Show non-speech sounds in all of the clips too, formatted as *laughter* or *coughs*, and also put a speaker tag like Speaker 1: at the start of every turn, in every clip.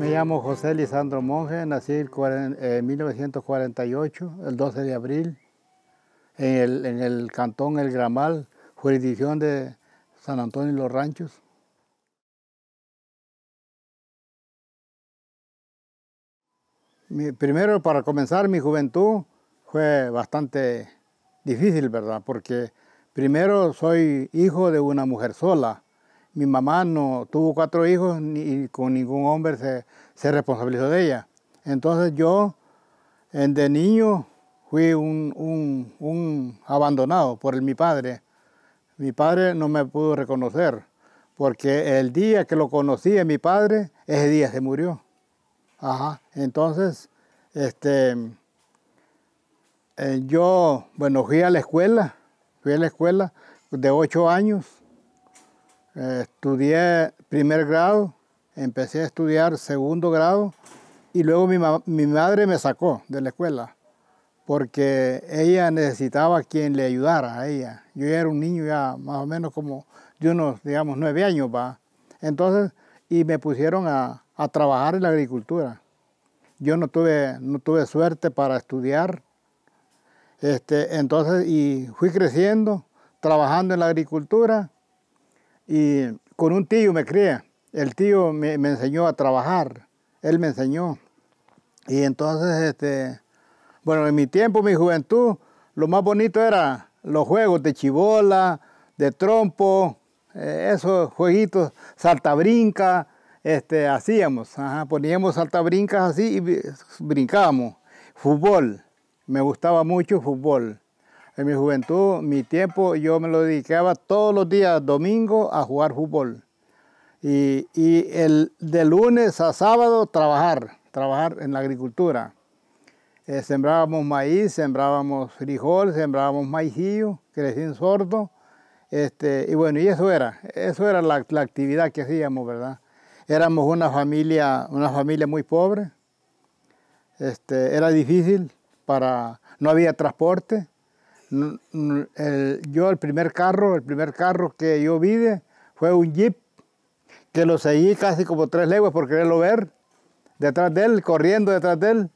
Speaker 1: Me llamo José Lisandro Monge, nací en 1948, el 12 de abril, en el, cantón El Gramal, jurisdicción de San Antonio y Los Ranchos. primero, para comenzar, mi juventud fue bastante difícil, ¿verdad? Porque primero soy hijo de una mujer sola mi mamá no tuvo cuatro hijos ni con ningún hombre se, se responsabilizó de ella. Entonces yo de niño fui un, abandonado por mi padre. Mi padre no me pudo reconocer porque el día que lo conocí a mi padre, ese día se murió. Entonces, este, eh, yo, bueno, fui a la escuela, fui a la escuela de ocho años estudié primer grado, empecé a estudiar segundo grado y luego mi, madre me sacó de la escuela porque ella necesitaba quien le ayudara a ella. Yo era un niño ya más o menos como de unos, digamos, nueve años, va. Entonces, y me pusieron a, a trabajar en la agricultura. Yo no tuve, no tuve suerte para estudiar. Este, entonces, y fui creciendo, trabajando en la agricultura y con un tío me crié. El tío me, enseñó a trabajar. Él me enseñó. Y entonces, este, bueno, en mi tiempo, mi juventud, lo más bonito era los juegos de chibola, de trompo, eh, esos jueguitos, saltabrinca, este, hacíamos, poníamos saltabrincas así y brincábamos. Fútbol, me gustaba mucho fútbol. En mi juventud, mi tiempo, yo me lo dedicaba todos los días, domingo, a jugar fútbol. Y, el, de lunes a sábado, trabajar, trabajar en la agricultura. Eh, sembrábamos maíz, sembrábamos frijol, sembrábamos crecí en sordo. Este, y bueno, y eso era, eso era la, actividad que hacíamos, ¿verdad? Éramos una familia, una familia muy pobre, este, era difícil para, no había transporte, el, yo el primer carro, el primer carro que yo vi fue un jeep que lo seguí casi como tres leguas por quererlo ver, detrás de él, corriendo detrás de él.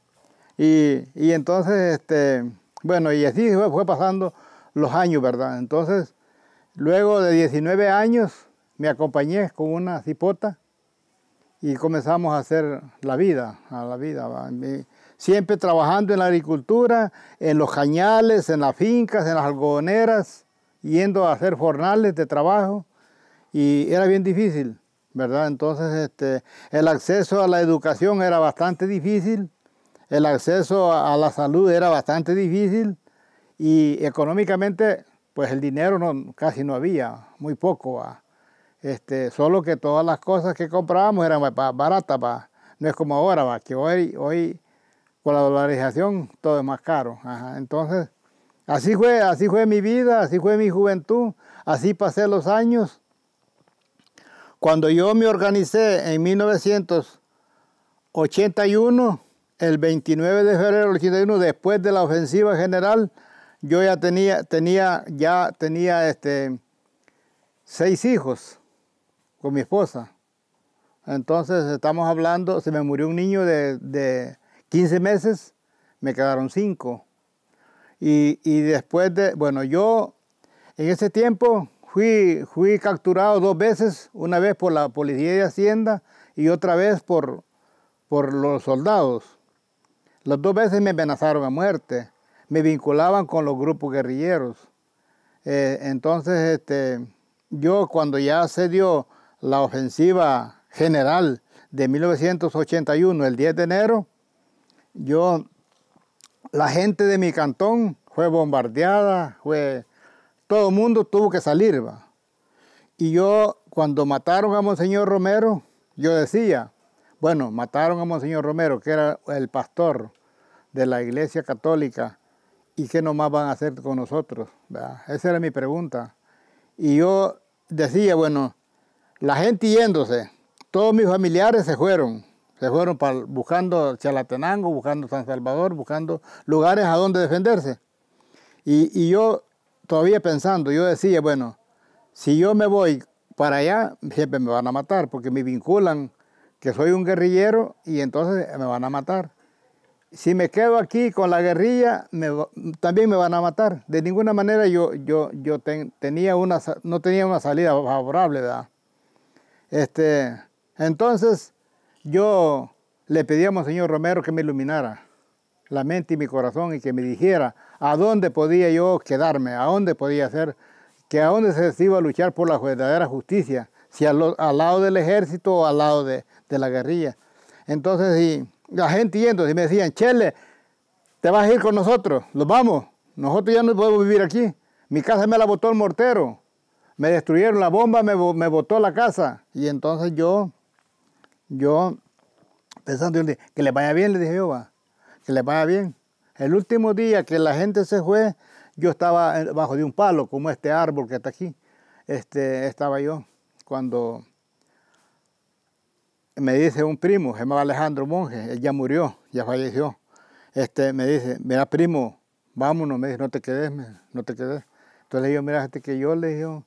Speaker 1: Y, entonces, este, bueno, y así fue, pasando los años, ¿verdad? Entonces, luego de 19 años me acompañé con una cipota y comenzamos a hacer la vida, a la vida siempre trabajando en la agricultura, en los cañales, en las fincas, en las algodoneras, yendo a hacer jornales de trabajo y era bien difícil, ¿verdad? Entonces este, el acceso a la educación era bastante difícil, el acceso a la salud era bastante difícil y económicamente pues el dinero casi no había, muy poco. Ah. Este, solo que todas las cosas que comprábamos eran baratas, no es como ahora, que hoy con la dolarización todo es más caro. Entonces, así fue, así fue mi vida, así fue mi juventud, así pasé los años. Cuando yo me organicé en 1981, el 29 de febrero del 81, después de la ofensiva general, yo ya tenía, tenía, ya tenía este, seis hijos con mi esposa. Entonces estamos hablando, se me murió un niño de 15 meses, me quedaron 5. Y, después de, bueno, yo en ese tiempo fui, fui capturado dos veces, una vez por la policía de Hacienda y otra vez por, por los soldados. Las dos veces me amenazaron a muerte, me vinculaban con los grupos guerrilleros. Eh, entonces, este, yo cuando ya se dio la ofensiva general de 1981, el 10 de enero, yo, la gente de mi cantón fue bombardeada, fue, todo el mundo tuvo que salir. ¿va? Y yo, cuando mataron a Monseñor Romero, yo decía, bueno, mataron a Monseñor Romero, que era el pastor de la Iglesia Católica, ¿y qué nomás van a hacer con nosotros? Esa era mi pregunta. Y yo decía, bueno, la gente yéndose, todos mis familiares se fueron, fueron buscando Chalatenango, buscando San Salvador, buscando lugares a donde defenderse. Y, yo todavía pensando, yo decía, bueno, si yo me voy para allá, siempre me van a matar, porque me vinculan que soy un guerrillero y entonces me van a matar. Si me quedo aquí con la guerrilla, también me van a matar. De ninguna manera yo, yo, yo tenía una, no tenía una salida favorable, Este, entonces, yo le pedíamos al señor Romero que me iluminara la mente y mi corazón y que me dijera a dónde podía yo quedarme, a dónde podía ser, que a dónde se iba a luchar por la verdadera justicia, si al, lado del ejército o al lado de, la guerrilla. Entonces, la gente yendo, y me decían, Chele, te vas a ir con nosotros, nos vamos, nosotros ya no podemos vivir aquí. Mi casa me la botó el mortero, me destruyeron la bomba, me, me botó la casa. Y entonces yo yo, pensando, que le vaya bien, le dije yo, va, que le vaya bien. El último día que la gente se fue, yo estaba bajo de un palo, como este árbol que está aquí. Este, estaba yo cuando me dice un primo, se llama Alejandro Monge, él ya murió, ya falleció. Este, me dice, mira primo, vámonos, me dice, no te quedes, no te quedes. Entonces le digo, mira, que yo le digo,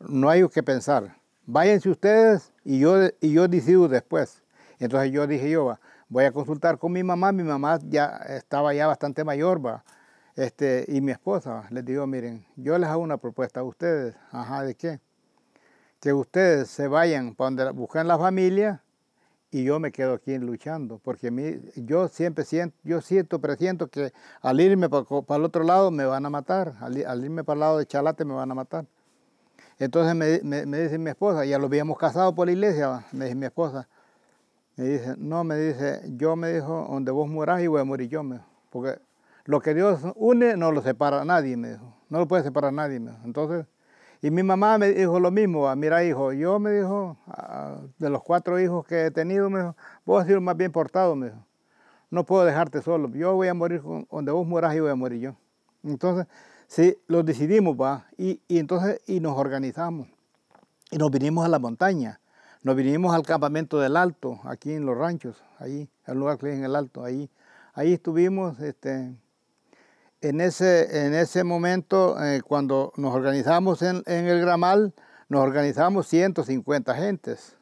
Speaker 1: no hay que pensar. Váyanse ustedes y yo, y yo después. Entonces yo dije yo, voy a consultar con mi mamá, mi mamá ya estaba ya bastante mayor, este, y mi esposa, les digo, miren, yo les hago una propuesta a ustedes, ajá, ¿de qué? Que ustedes se vayan para donde busquen la familia y yo me quedo aquí luchando, porque yo siempre siento, yo siento, presiento que al irme para, el otro lado me van a matar, al, al irme para el lado de Chalate me van a matar. Entonces me, me, dice mi esposa, ya lo habíamos casado por la iglesia, me dice mi esposa. Me dice, no, me dice, yo me dijo, donde vos morás, y voy a morir yo, me porque lo que Dios une no lo separa nadie, me dijo, no lo puede separar nadie, Entonces, y mi mamá me dijo lo mismo, mira hijo, yo me dijo, de los cuatro hijos que he tenido, me vos has sido más bien portado, me dijo, no puedo dejarte solo, yo voy a morir, donde vos morás, y voy a morir yo. Entonces, Sí, lo decidimos, va, y, entonces y nos organizamos. Y nos vinimos a la montaña, nos vinimos al campamento del Alto, aquí en los ranchos, ahí, el lugar que es en el Alto, ahí. Ahí estuvimos, este, en ese, en ese momento, eh, cuando nos organizamos en, en, el Gramal, nos organizamos 150 gentes.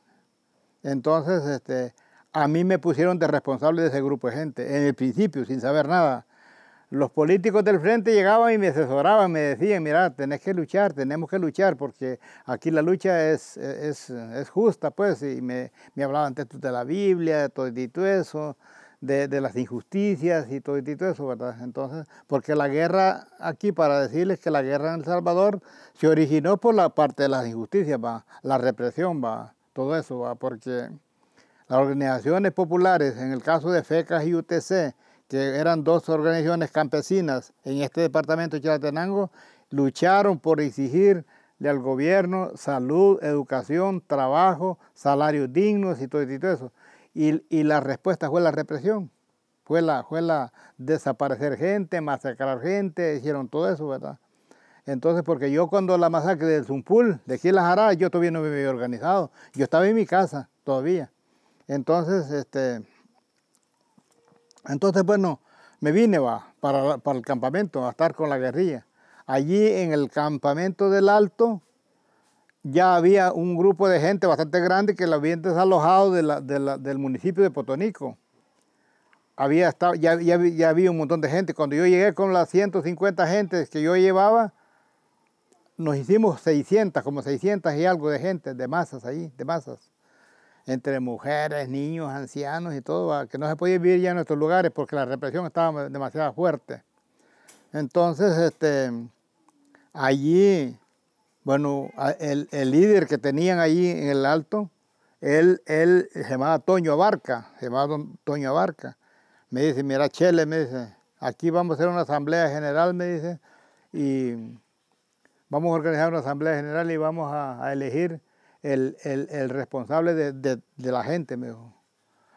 Speaker 1: Entonces, este, a mí me pusieron de responsable de ese grupo de gente, en el principio, sin saber nada los políticos del frente llegaban y me asesoraban, me decían, mira, tenés que luchar, tenemos que luchar, porque aquí la lucha es, es, justa, pues, y me, hablaban textos de la Biblia, de todo y todo eso, de, de, las injusticias y todo y todo eso, ¿verdad? Entonces, porque la guerra aquí, para decirles que la guerra en El Salvador se originó por la parte de las injusticias, va, la represión, va, todo eso, va, porque las organizaciones populares, en el caso de FECAS y UTC, que eran dos organizaciones campesinas en este departamento de Chalatenango, lucharon por exigirle al gobierno salud, educación, trabajo, salarios dignos y todo, eso. Y, y, la respuesta fue la represión, fue la, fue la desaparecer gente, masacrar gente, hicieron todo eso, ¿verdad? Entonces, porque yo cuando la masacre del Zumpul, de Quilajara, yo todavía no me había organizado, yo estaba en mi casa todavía. Entonces, este, entonces, bueno, me vine para, el campamento, a estar con la guerrilla. Allí en el campamento del Alto ya había un grupo de gente bastante grande que lo habían desalojado del municipio de Potonico. Había estado, ya, ya, había un montón de gente. Cuando yo llegué con las 150 gentes que yo llevaba, nos hicimos 600, como 600 y algo de gente, de masas ahí, de masas entre mujeres, niños, ancianos y todo, que no se podía vivir ya en nuestros lugares porque la represión estaba demasiado fuerte. Entonces, este, allí, bueno, el, el líder que tenían allí en el alto, él, él se llamaba Toño Abarca, se llamaba Don Toño Abarca. Me dice, mira, Chele, me dice, aquí vamos a hacer una asamblea general, me dice, y vamos a organizar una asamblea general y vamos a, a elegir el, el, el responsable de, de, la gente, me dijo.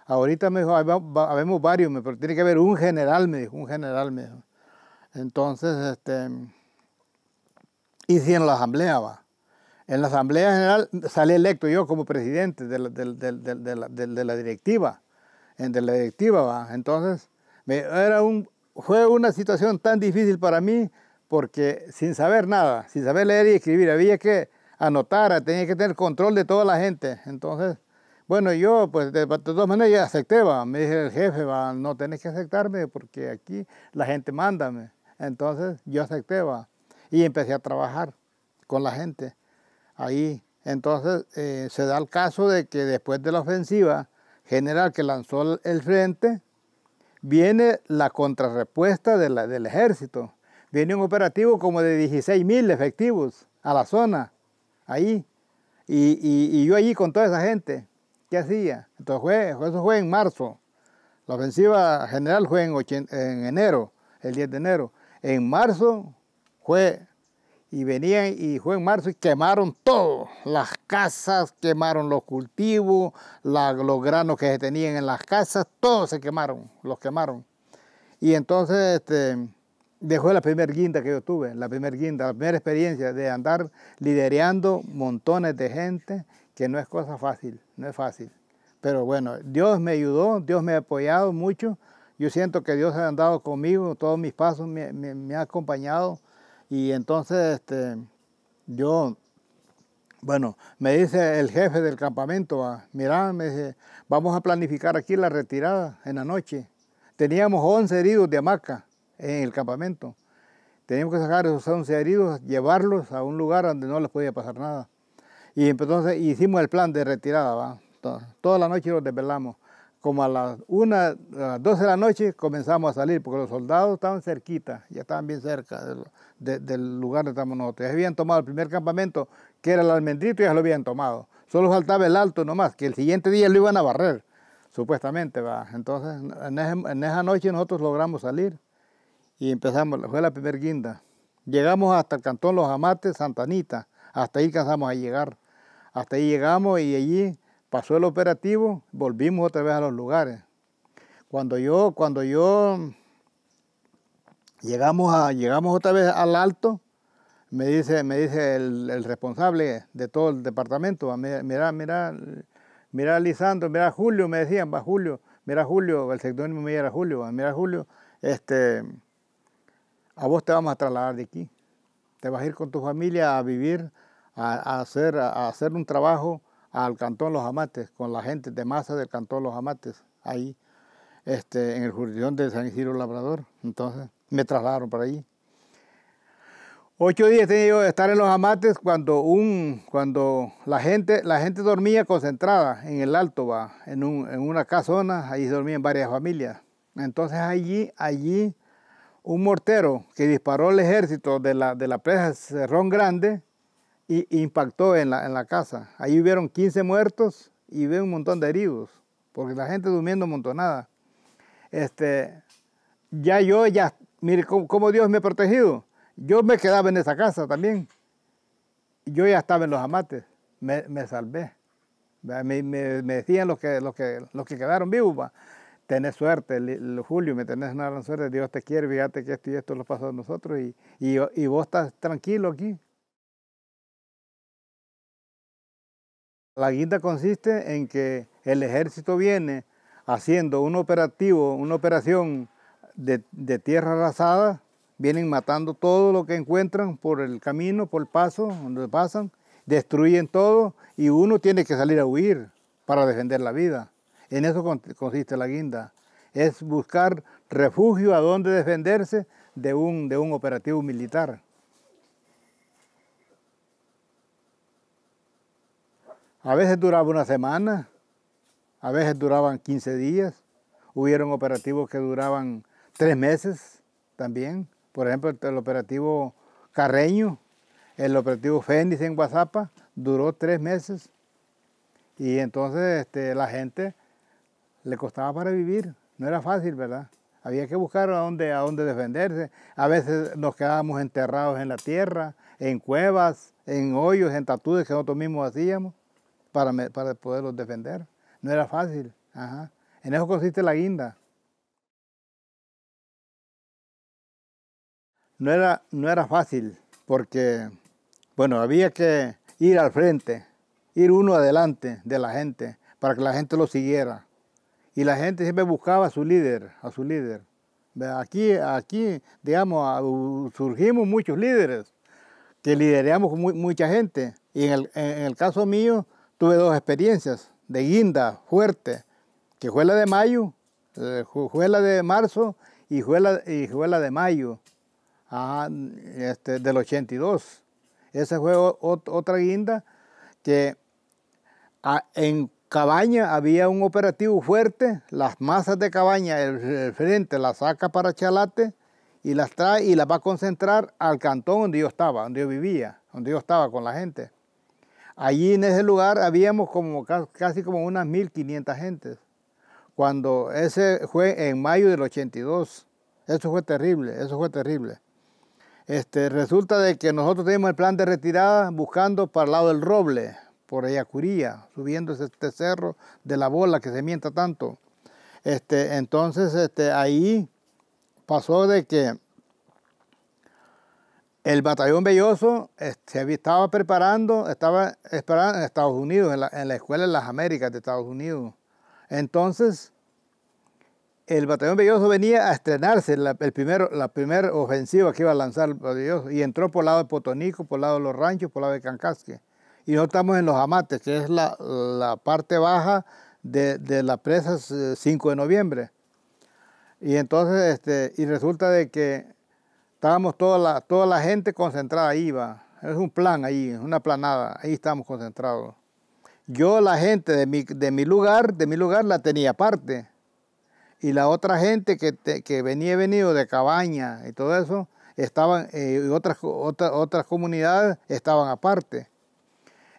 Speaker 1: Ahorita me dijo, habemos varios, pero tiene que haber un general, me dijo, un general, me dijo. Entonces, este, y si en la asamblea va. En la asamblea general salí electo yo como presidente de la, de, de la directiva, de la directiva va. Entonces, me, era un, fue una situación tan difícil para mí porque sin saber nada, sin saber leer y escribir, había que anotara, tenía que tener control de toda la gente. Entonces, bueno, yo pues de, todas maneras ya acepté, me dije el jefe, no tenés que aceptarme porque aquí la gente mándame. Entonces yo acepté, y empecé a trabajar con la gente ahí. Entonces eh, se da el caso de que después de la ofensiva general que lanzó el frente, viene la contrarrepuesta del ejército. Viene un operativo como de 16.000 mil efectivos a la zona ahí. Y, yo allí con toda esa gente, ¿qué hacía? Entonces fue, eso fue en marzo. La ofensiva general fue en, enero, el 10 de enero. En marzo fue, y venían y fue en marzo y quemaron todo. Las casas, quemaron los cultivos, los granos que se tenían en las casas, todos se quemaron, los quemaron. Y entonces, este, dejó la primera guinda que yo tuve, la primera guinda, la primera experiencia de andar liderando montones de gente, que no es cosa fácil, no es fácil. Pero bueno, Dios me ayudó, Dios me ha apoyado mucho. Yo siento que Dios ha andado conmigo, todos mis pasos me, ha acompañado. Y entonces, este, yo, bueno, me dice el jefe del campamento, ah, mirá, me dice, vamos a planificar aquí la retirada en la noche. Teníamos 11 heridos de hamaca en el campamento. Teníamos que sacar esos 11 heridos, llevarlos a un lugar donde no les podía pasar nada. Y entonces hicimos el plan de retirada, ¿va? Toda, la noche los desvelamos. Como a las, una, a 12 de la noche comenzamos a salir, porque los soldados estaban cerquita, ya estaban bien cerca del lugar donde estábamos nosotros. Ya habían tomado el primer campamento, que era el almendrito, ya lo habían tomado. Solo faltaba el alto nomás, que el siguiente día lo iban a barrer, supuestamente, ¿va? Entonces, en esa noche nosotros logramos salir y empezamos, fue la primera guinda. Llegamos hasta el cantón Los Amates, Santa Anita, hasta ahí cansamos a llegar. Hasta ahí llegamos y allí pasó el operativo, volvimos otra vez a los lugares. Cuando yo, cuando yo llegamos, a, llegamos otra vez al alto, me dice, me dice el, responsable de todo el departamento, ah, mira, mira, mira Lisandro, mira Julio, me decían, va Julio, mira Julio, el sector me era Julio, ah, mira Julio, este, a vos te vamos a trasladar de aquí. Te vas a ir con tu familia a vivir, a, hacer, a hacer un trabajo al Cantón Los Amates, con la gente de masa del Cantón Los Amates, ahí, este, en el jurisdicción de San Isidro Labrador. Entonces me trasladaron para allí. Ocho días tenía yo de estar en Los Amates cuando, un, cuando la, gente, la gente dormía concentrada en el Alto, en, en una casona, ahí dormían varias familias. Entonces allí, allí un mortero que disparó el ejército de la, de la presa Cerrón Grande y, impactó en la, casa. Ahí hubieron 15 muertos y hubo un montón de heridos, porque la gente durmiendo montonada. Este, ya yo, ya, mire cómo, Dios me ha protegido. Yo me quedaba en esa casa también. Yo ya estaba en los amates, me, salvé. Me, decían que, los, que, los que quedaron vivos, tenés suerte, Julio, me tenés una gran suerte, Dios te quiere, fíjate que esto y esto lo pasó a nosotros y, vos estás tranquilo aquí. La guinda consiste en que el ejército viene haciendo un operativo, una operación de, tierra arrasada, vienen matando todo lo que encuentran por el camino, por el paso, donde pasan, destruyen todo y uno tiene que salir a huir para defender la vida. En eso consiste la guinda. Es buscar refugio a donde defenderse de un, de un operativo militar. A veces duraba una semana, a veces duraban 15 días. Hubieron operativos que duraban tres meses también. Por ejemplo, el operativo Carreño, el operativo Fénix en Guasapa duró tres meses. Y entonces este, la gente le costaba para vivir, no era fácil, ¿verdad? Había que buscar a dónde, a defenderse. A veces nos quedábamos enterrados en la tierra, en cuevas, en hoyos, en tatudes que nosotros mismos hacíamos para, para poderlos defender. No era fácil. Ajá. En eso consiste la guinda. No era, no era fácil porque, bueno, había que ir al frente, ir uno adelante de la gente para que la gente lo siguiera y la gente siempre buscaba a su líder, a su líder. Aquí, aquí digamos, surgimos muchos líderes que lideramos con mucha gente. Y en el, caso mío tuve dos experiencias de guinda fuerte, que fue la de mayo, eh, fue la de marzo y fue la, y fue de mayo ah, este, del 82. Esa fue otra guinda que ah, en Cabaña había un operativo fuerte, las masas de Cabaña, el, frente las saca para Chalate y las trae y las va a concentrar al cantón donde yo estaba, donde yo vivía, donde yo estaba con la gente. Allí en ese lugar habíamos como casi como unas 1.500 gentes. Cuando ese fue en mayo del 82, eso fue terrible, eso fue terrible. Este, resulta de que nosotros tenemos el plan de retirada buscando para el lado del roble, por Curía, subiendo este cerro de la bola que se mienta tanto. Este, entonces este, ahí pasó de que el batallón Belloso este, estaba preparando, estaba esperando en Estados Unidos, en la, Escuela de las Américas de Estados Unidos. Entonces, el batallón Belloso venía a estrenarse la, el primero, la primera ofensiva que iba a lanzar Belloso y entró por el lado de Potonico, por el lado de Los Ranchos, por el lado de Cancasque y nosotros estamos en los amates, que es la, parte baja de, de, la presa 5 eh, de noviembre. Y entonces, este, y resulta de que estábamos toda la, toda la gente concentrada ahí, Es un plan ahí, es una planada, ahí estamos concentrados. Yo la gente de mi, lugar, de mi lugar la tenía aparte. Y la otra gente que, que venía venido de cabaña y todo eso, estaban, eh, otras, otras comunidades estaban aparte.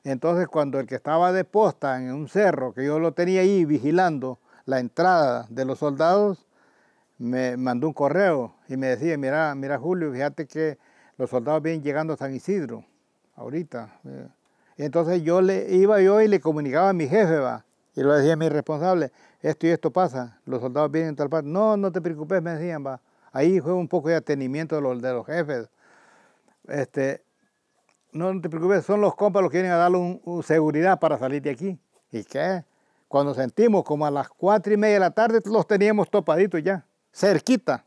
Speaker 1: Entonces cuando el que estaba de posta en un cerro, que yo lo tenía ahí vigilando la entrada de los soldados, me mandó un correo y me decía, mira, mira Julio, fíjate que los soldados vienen llegando a San Isidro, ahorita. Eh, entonces yo le iba yo y le comunicaba a mi jefe, va, y lo decía a mi responsable, esto y esto pasa, los soldados vienen tal parte. No, no te preocupes, me decían, va. Ahí fue un poco de atenimiento de los, de los jefes. Este, no te preocupes, son los compas los que vienen a darle seguridad para salir de aquí. ¿Y qué? Cuando sentimos como a las cuatro y media de la tarde, los teníamos topaditos ya, cerquita.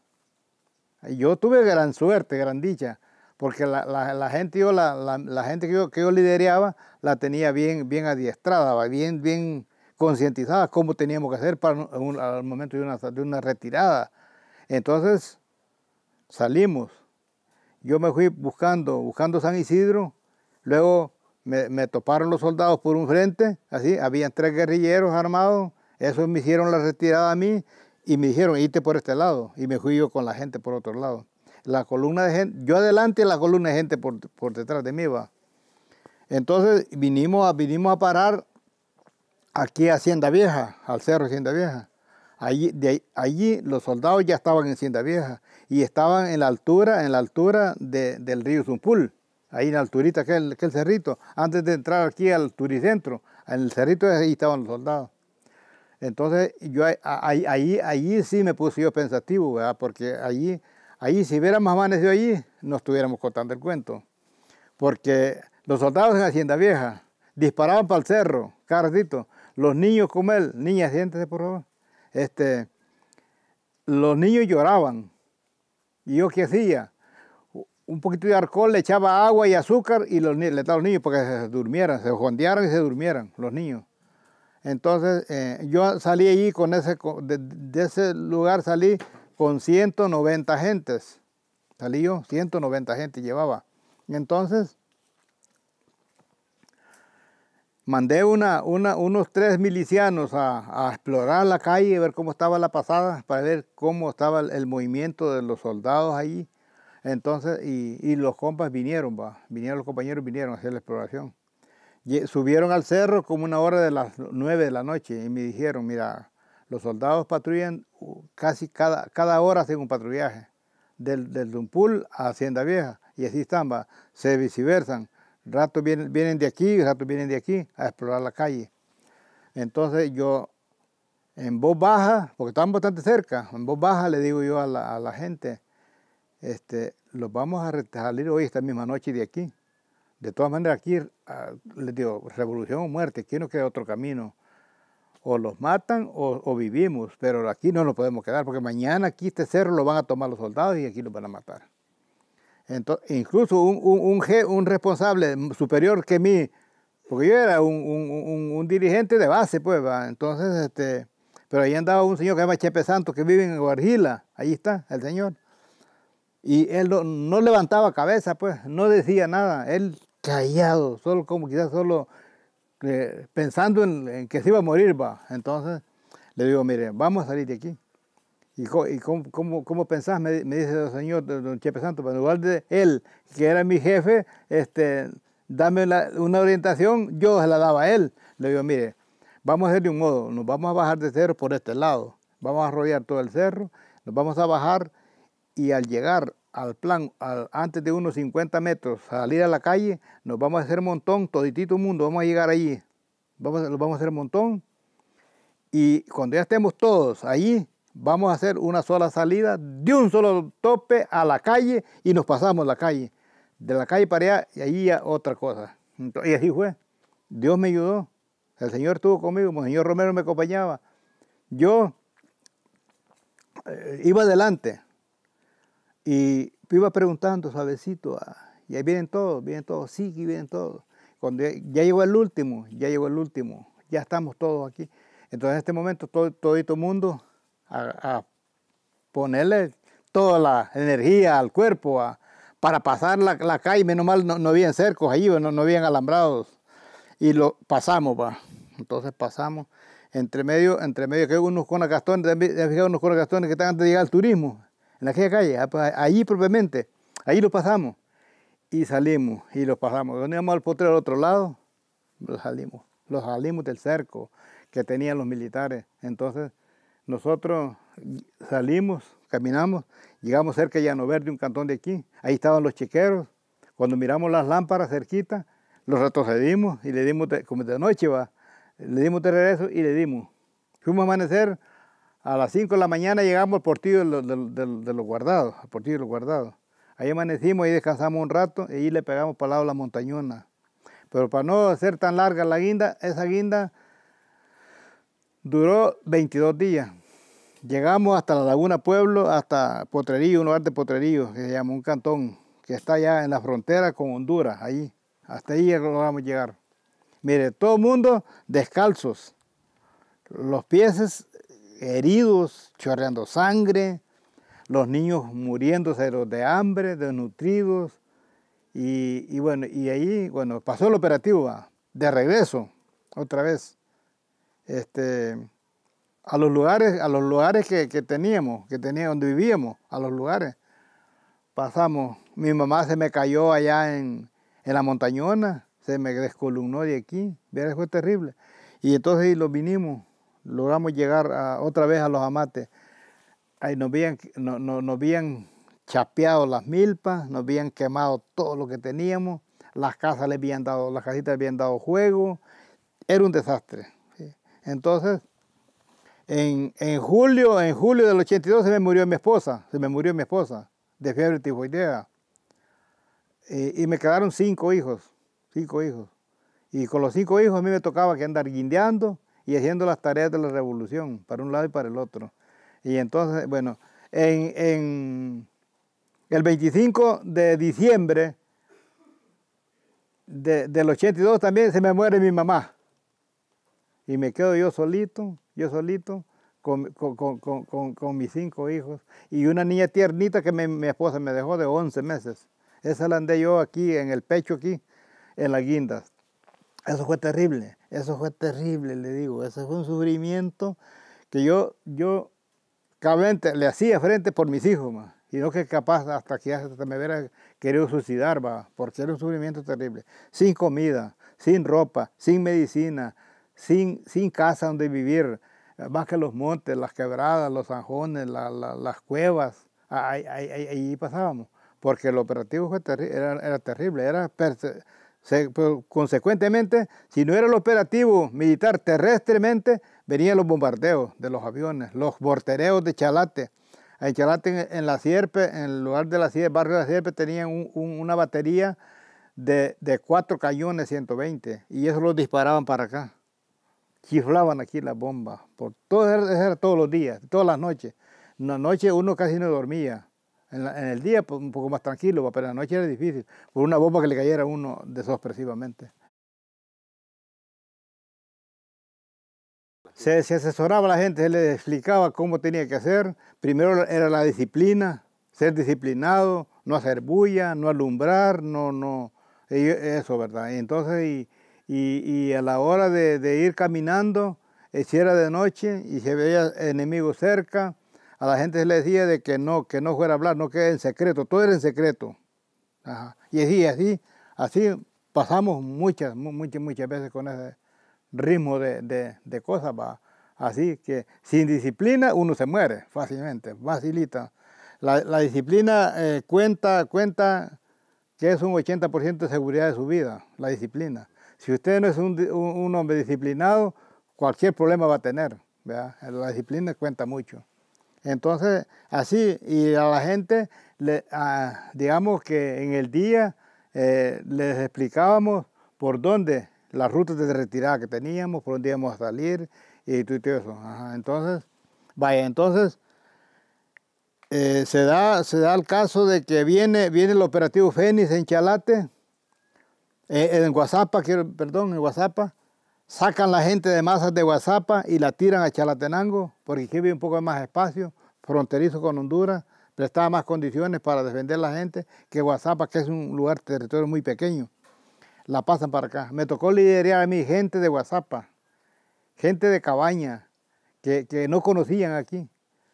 Speaker 1: Yo tuve gran suerte, gran dicha, porque la, gente, yo, la, gente que yo, que lideraba la tenía bien, bien adiestrada, bien, bien concientizada cómo teníamos que hacer para al momento de una, de una retirada. Entonces salimos. Yo me fui buscando, buscando San Isidro, Luego me, toparon los soldados por un frente, así, habían tres guerrilleros armados, esos me hicieron la retirada a mí y me dijeron, irte por este lado, y me fui yo con la gente por otro lado. La columna de gente, yo adelante la columna de gente por, detrás de mí va. Entonces vinimos a, vinimos a parar aquí a Hacienda Vieja, al cerro Hacienda Vieja. Allí, allí los soldados ya estaban en Hacienda Vieja y estaban en la altura, en la altura del río Zumpul ahí en Alturita, aquel, aquel cerrito, antes de entrar aquí al turicentro, en el cerrito ahí estaban los soldados. Entonces yo ahí, ahí, sí me puse yo pensativo, ¿verdad? porque allí, allí si hubiéramos amanecido allí, no estuviéramos contando el cuento. Porque los soldados en Hacienda Vieja disparaban para el cerro, carretito, los niños como él, niñas, siéntese por favor, este, los niños lloraban. ¿Y yo qué hacía? un poquito de alcohol, le echaba agua y azúcar y los, le daba a los niños para que se durmieran, se jondearan y se durmieran los niños. Entonces eh, yo salí allí con ese, de, ese lugar salí con 190 gentes. Salí yo, 190 gente llevaba. Entonces mandé una, unos tres milicianos a, explorar la calle, a ver cómo estaba la pasada, para ver cómo estaba el movimiento de los soldados allí entonces, y, los compas vinieron, vinieron los compañeros, vinieron a hacer la exploración. subieron al cerro como una hora de las nueve de la noche y me dijeron, mira, los soldados patrullan casi cada, cada hora hacen un patrullaje, del, del a Hacienda Vieja, y así están, se viceversan, rato vienen, vienen de aquí, rato vienen de aquí a explorar la calle. Entonces yo en voz baja, porque estaban bastante cerca, en voz baja le digo yo a la gente, este, los vamos a salir hoy, esta misma noche de aquí. De todas maneras, aquí, ah, les digo, revolución o muerte, aquí no queda otro camino. O los matan o, vivimos, pero aquí no nos podemos quedar, porque mañana aquí este cerro lo van a tomar los soldados y aquí los van a matar. Entonces, incluso un, un, responsable superior que mí, porque yo era un, dirigente de base, pues, ¿va? entonces, este, pero ahí andaba un señor que se llama Chepe Santo, que vive en Guarjila, ahí está el señor. Y él no, levantaba cabeza, pues, no decía nada, él callado, solo como quizás solo eh, pensando en, que se iba a morir, va. Entonces le digo, mire, vamos a salir de aquí. ¿Y, y cómo, cómo, pensás? Me, dice el señor don Chepe santo, pero pues, en lugar de él, que era mi jefe, este, dame una orientación, yo se la daba a él. Le digo, mire, vamos a hacer de un modo, nos vamos a bajar de cerro por este lado, vamos a rodear todo el cerro, nos vamos a bajar y al llegar al plan, antes de unos 50 metros, salir a la calle, nos vamos a hacer montón, toditito mundo, vamos a llegar allí. Vamos, vamos a hacer montón. Y cuando ya estemos todos allí, vamos a hacer una sola salida de un solo tope a la calle y nos pasamos la calle. De la calle para allá y allí ya otra cosa. y así fue. Dios me ayudó. El Señor estuvo conmigo, el señor Romero me acompañaba. Yo eh, iba adelante y iba preguntando suavecito, ah, y ahí vienen todos, vienen todos, sí, que vienen todos. Cuando ya, llegó el último, ya llegó el último, ya estamos todos aquí. Entonces en este momento todo, todo el mundo a, ponerle toda la energía al cuerpo a, ah, para pasar la, calle, menos mal no, no habían cercos ahí no, no habían alambrados. Y lo pasamos, va. Entonces pasamos entre medio, entre medio que unos con gastones, unos con que están antes de llegar al turismo en aquella calle, ah, pues, allí propiamente, ahí lo pasamos. Y salimos, y lo pasamos. Cuando íbamos al potrero al otro lado, lo salimos, lo salimos del cerco que tenían los militares. Entonces, nosotros salimos, caminamos, llegamos cerca de Llano Verde, un cantón de aquí, ahí estaban los chiqueros. Cuando miramos las lámparas cerquita, los retrocedimos y le dimos, como de noche va, le dimos de regreso y le dimos. Fuimos a amanecer, a las 5 de la mañana llegamos al portillo de, los, guardados, al portillo de los guardados. Ahí amanecimos, y descansamos un rato y ahí le pegamos para el lado de la montañona. Pero para no hacer tan larga la guinda, esa guinda duró 22 días. Llegamos hasta la Laguna Pueblo, hasta Potrerío, un lugar de Potrerío que se llama un cantón, que está allá en la frontera con Honduras, ahí. Hasta ahí logramos llegar. Mire, todo el mundo descalzos, los pies heridos, chorreando sangre, los niños muriéndose de hambre, desnutridos. Y, y bueno, y ahí, bueno, pasó el operativo de regreso, otra vez, este, a los lugares, a los lugares que, teníamos, que tenía donde vivíamos, a los lugares. Pasamos, mi mamá se me cayó allá en, en la montañona, se me descolumnó de aquí, fue terrible. Y entonces lo vinimos logramos llegar otra vez a los amates. Ahí nos habían, nos chapeado las milpas, nos habían quemado todo lo que teníamos, las casas les habían dado, las casitas les habían dado juego, era un desastre. Entonces, en, julio, en julio del 82 se me murió mi esposa, se me murió mi esposa de fiebre tifoidea. Y, eh, y me quedaron cinco hijos, cinco hijos. Y con los cinco hijos a mí me tocaba que andar guindeando, y haciendo las tareas de la revolución para un lado y para el otro. Y entonces, bueno, en, el 25 de diciembre del 82 también se me muere mi mamá. Y me quedo yo solito, yo solito, con, mis cinco hijos. Y una niña tiernita que mi esposa me dejó de 11 meses. Esa la andé yo aquí en el pecho, aquí, en las guindas. Eso fue terrible, eso fue terrible, le digo, eso fue un sufrimiento que yo, yo le hacía frente por mis hijos, sino Y no que capaz hasta que hasta me hubiera querido suicidar, va, porque era un sufrimiento terrible. Sin comida, sin ropa, sin medicina, sin, sin casa donde vivir, más que los montes, las quebradas, los zanjones, las cuevas, ahí, pasábamos, porque el operativo fue era, era, terrible, era consecuentemente, si no era el operativo militar terrestremente, venían los bombardeos de los aviones, los bortereos de Chalate. En Chalate, en, la Sierpe, en el lugar de la Sierpe, barrio de la Sierpe, tenían una batería de, cuatro cañones 120 y eso los disparaban para acá. Chiflaban aquí las bombas, por todos los días, todas las noches. En la noche uno casi no dormía, en, el día pues, un poco más tranquilo, pero en la noche era difícil, por una bomba que le cayera a uno desopresivamente. Se, se, asesoraba a la gente, se le explicaba cómo tenía que hacer. Primero era la disciplina, ser disciplinado, no hacer bulla, no alumbrar, no, no, eso, ¿verdad? Y entonces, y, a la hora de, ir caminando, eh, si era de noche y se veía enemigo cerca, a la gente le decía de que no, que no fuera a hablar, no que en secreto, todo era en secreto. Y así, así, pasamos muchas, muchas, muchas veces con ese ritmo de, cosas, Así que sin disciplina uno se muere fácilmente, facilita. La, disciplina eh, cuenta, cuenta que es un 80% de seguridad de su vida, la disciplina. Si usted no es un, hombre disciplinado, cualquier problema va a tener. La disciplina cuenta mucho. Entonces, así, y a la gente, le, ah, digamos que en el día eh, les explicábamos por dónde, las rutas de retirada que teníamos, por dónde íbamos a salir y todo, eso. entonces, vaya, entonces eh, se, da, se da el caso de que viene, viene el operativo Fénix en Chalate, eh, en WhatsApp perdón, en WhatsApp sacan la gente de masas de Guazapa y la tiran a Chalatenango, porque aquí había un poco más espacio, fronterizo con Honduras, prestaba más condiciones para defender a la gente que Guazapa, que es un lugar, territorio muy pequeño. La pasan para acá. Me tocó liderar a mi gente de Guazapa, gente de Cabaña, que, no conocían aquí.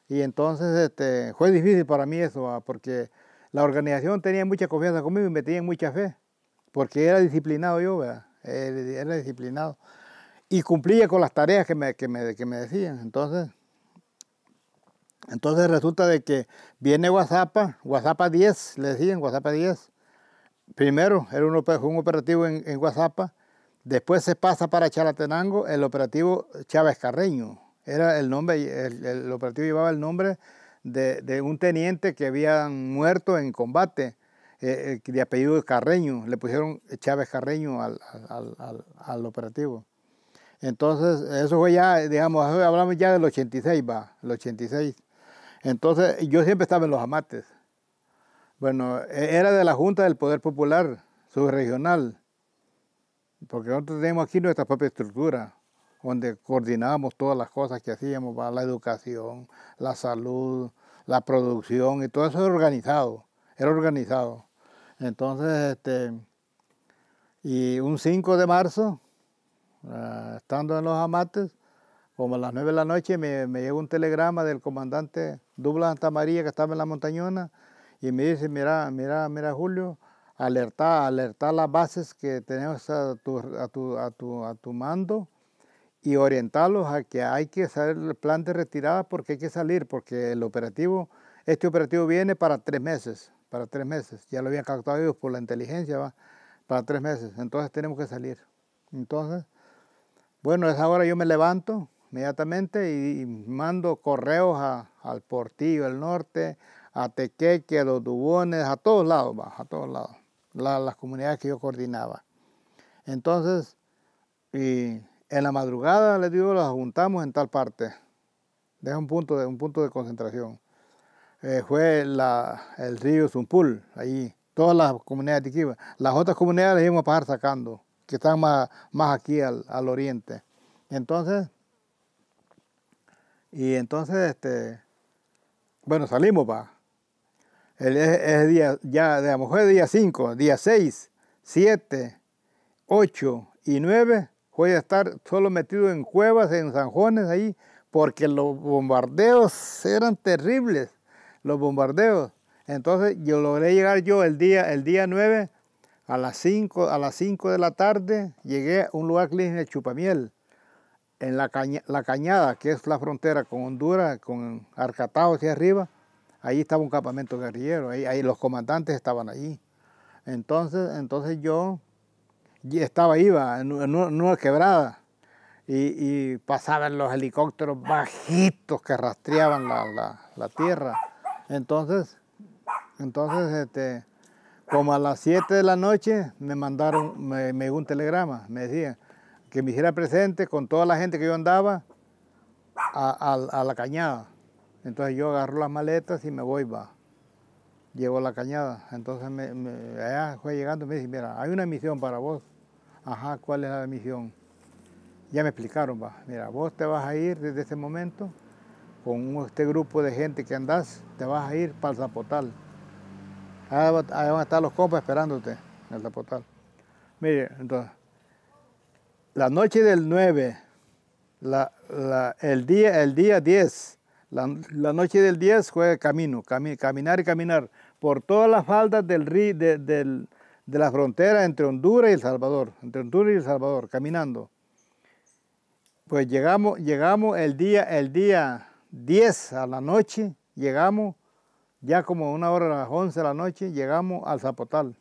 Speaker 1: Y entonces este, fue difícil para mí eso, ah, porque la organización tenía mucha confianza conmigo y me tenían mucha fe, porque era disciplinado yo, eh, era disciplinado y cumplía con las tareas que me, que me, decían. Entonces, entonces resulta de que viene WhatsApp, WhatsApp 10, le decían WhatsApp 10. Primero era un, operativo en, WhatsApp, después se pasa para Chalatenango el operativo Chávez Carreño. Era el nombre, el, el operativo llevaba el nombre de, un teniente que habían muerto en combate, eh, eh, de apellido Carreño. Le pusieron Chávez Carreño al operativo. Entonces, eso fue ya, digamos, hablamos ya del 86, va, el 86. Entonces, yo siempre estaba en los amates. Bueno, e, era de la Junta del Poder Popular, subregional, porque nosotros tenemos aquí nuestra propia estructura, donde coordinábamos todas las cosas que hacíamos, la educación, la salud, la producción, y todo eso era organizado, era organizado. Entonces, este, y un 5 de marzo Ah, estando en los amates, como a las 9 de la noche, me, llegó un telegrama del comandante Dubla Santa María, que estaba en la montañona, y me dice, mira, mira, mira Julio, alerta, alerta las bases que tenemos a tu, a tu, a tu, mando y orientarlos a que hay que hacer el plan de retirada porque hay que salir, porque el operativo, este operativo viene para tres meses, para tres meses, ya lo habían captado ellos por la inteligencia, para tres meses, entonces tenemos que salir. Entonces, bueno, es ahora yo me levanto inmediatamente y, mando correos al Portillo, al norte, a Tequeque, a los Dubones, a todos lados, a todos lados, las comunidades que yo coordinaba. Entonces, en la madrugada, les digo, las juntamos en tal parte. Deja un punto de, un punto de concentración. Eh, fue el río Zumpul, ahí, todas las comunidades de Iquiba. Las otras comunidades las íbamos a pasar sacando que están más, más aquí al, oriente. Entonces, y entonces, este, bueno, salimos, va. El, es, día, ya, digamos, fue día 5, día 6, 7, 8 y 9, voy a estar solo metido en cuevas, en zanjones ahí, porque los bombardeos eran terribles, los bombardeos. Entonces yo logré llegar yo el día, el día 9 a las 5 a las 5 de la tarde llegué a un lugar que le Chupamiel, en la, Cañada, que es la frontera con Honduras, con Arcatao hacia arriba. Ahí estaba un campamento guerrillero, ahí, los comandantes estaban allí. Entonces, entonces yo estaba iba en, una quebrada y, pasaban los helicópteros bajitos que rastreaban la, la tierra. Entonces, entonces este, como a las 7 de la noche me mandaron me, un telegrama, me decían que me hiciera presente con toda la gente que yo andaba a, la cañada. Entonces yo agarro las maletas y me voy, va. Llego a la cañada. Entonces allá fue llegando y me dice, mira, hay una misión para vos. Ajá, ¿cuál es la misión? Ya me explicaron, va. Mira, vos te vas a ir desde ese momento con este grupo de gente que andás, te vas a ir para el Zapotal Ahí van a estar los compas esperándote en el zapotal. Mire, entonces, la noche del 9, el, día, el día 10, la, noche del 10 fue camino, caminar y caminar por todas las faldas del río, de, la frontera entre Honduras y El Salvador, entre Honduras y El Salvador, caminando. Pues llegamos, llegamos el día, el día 10 a la noche, llegamos ya como una hora a las 11 de la noche llegamos al Zapotal.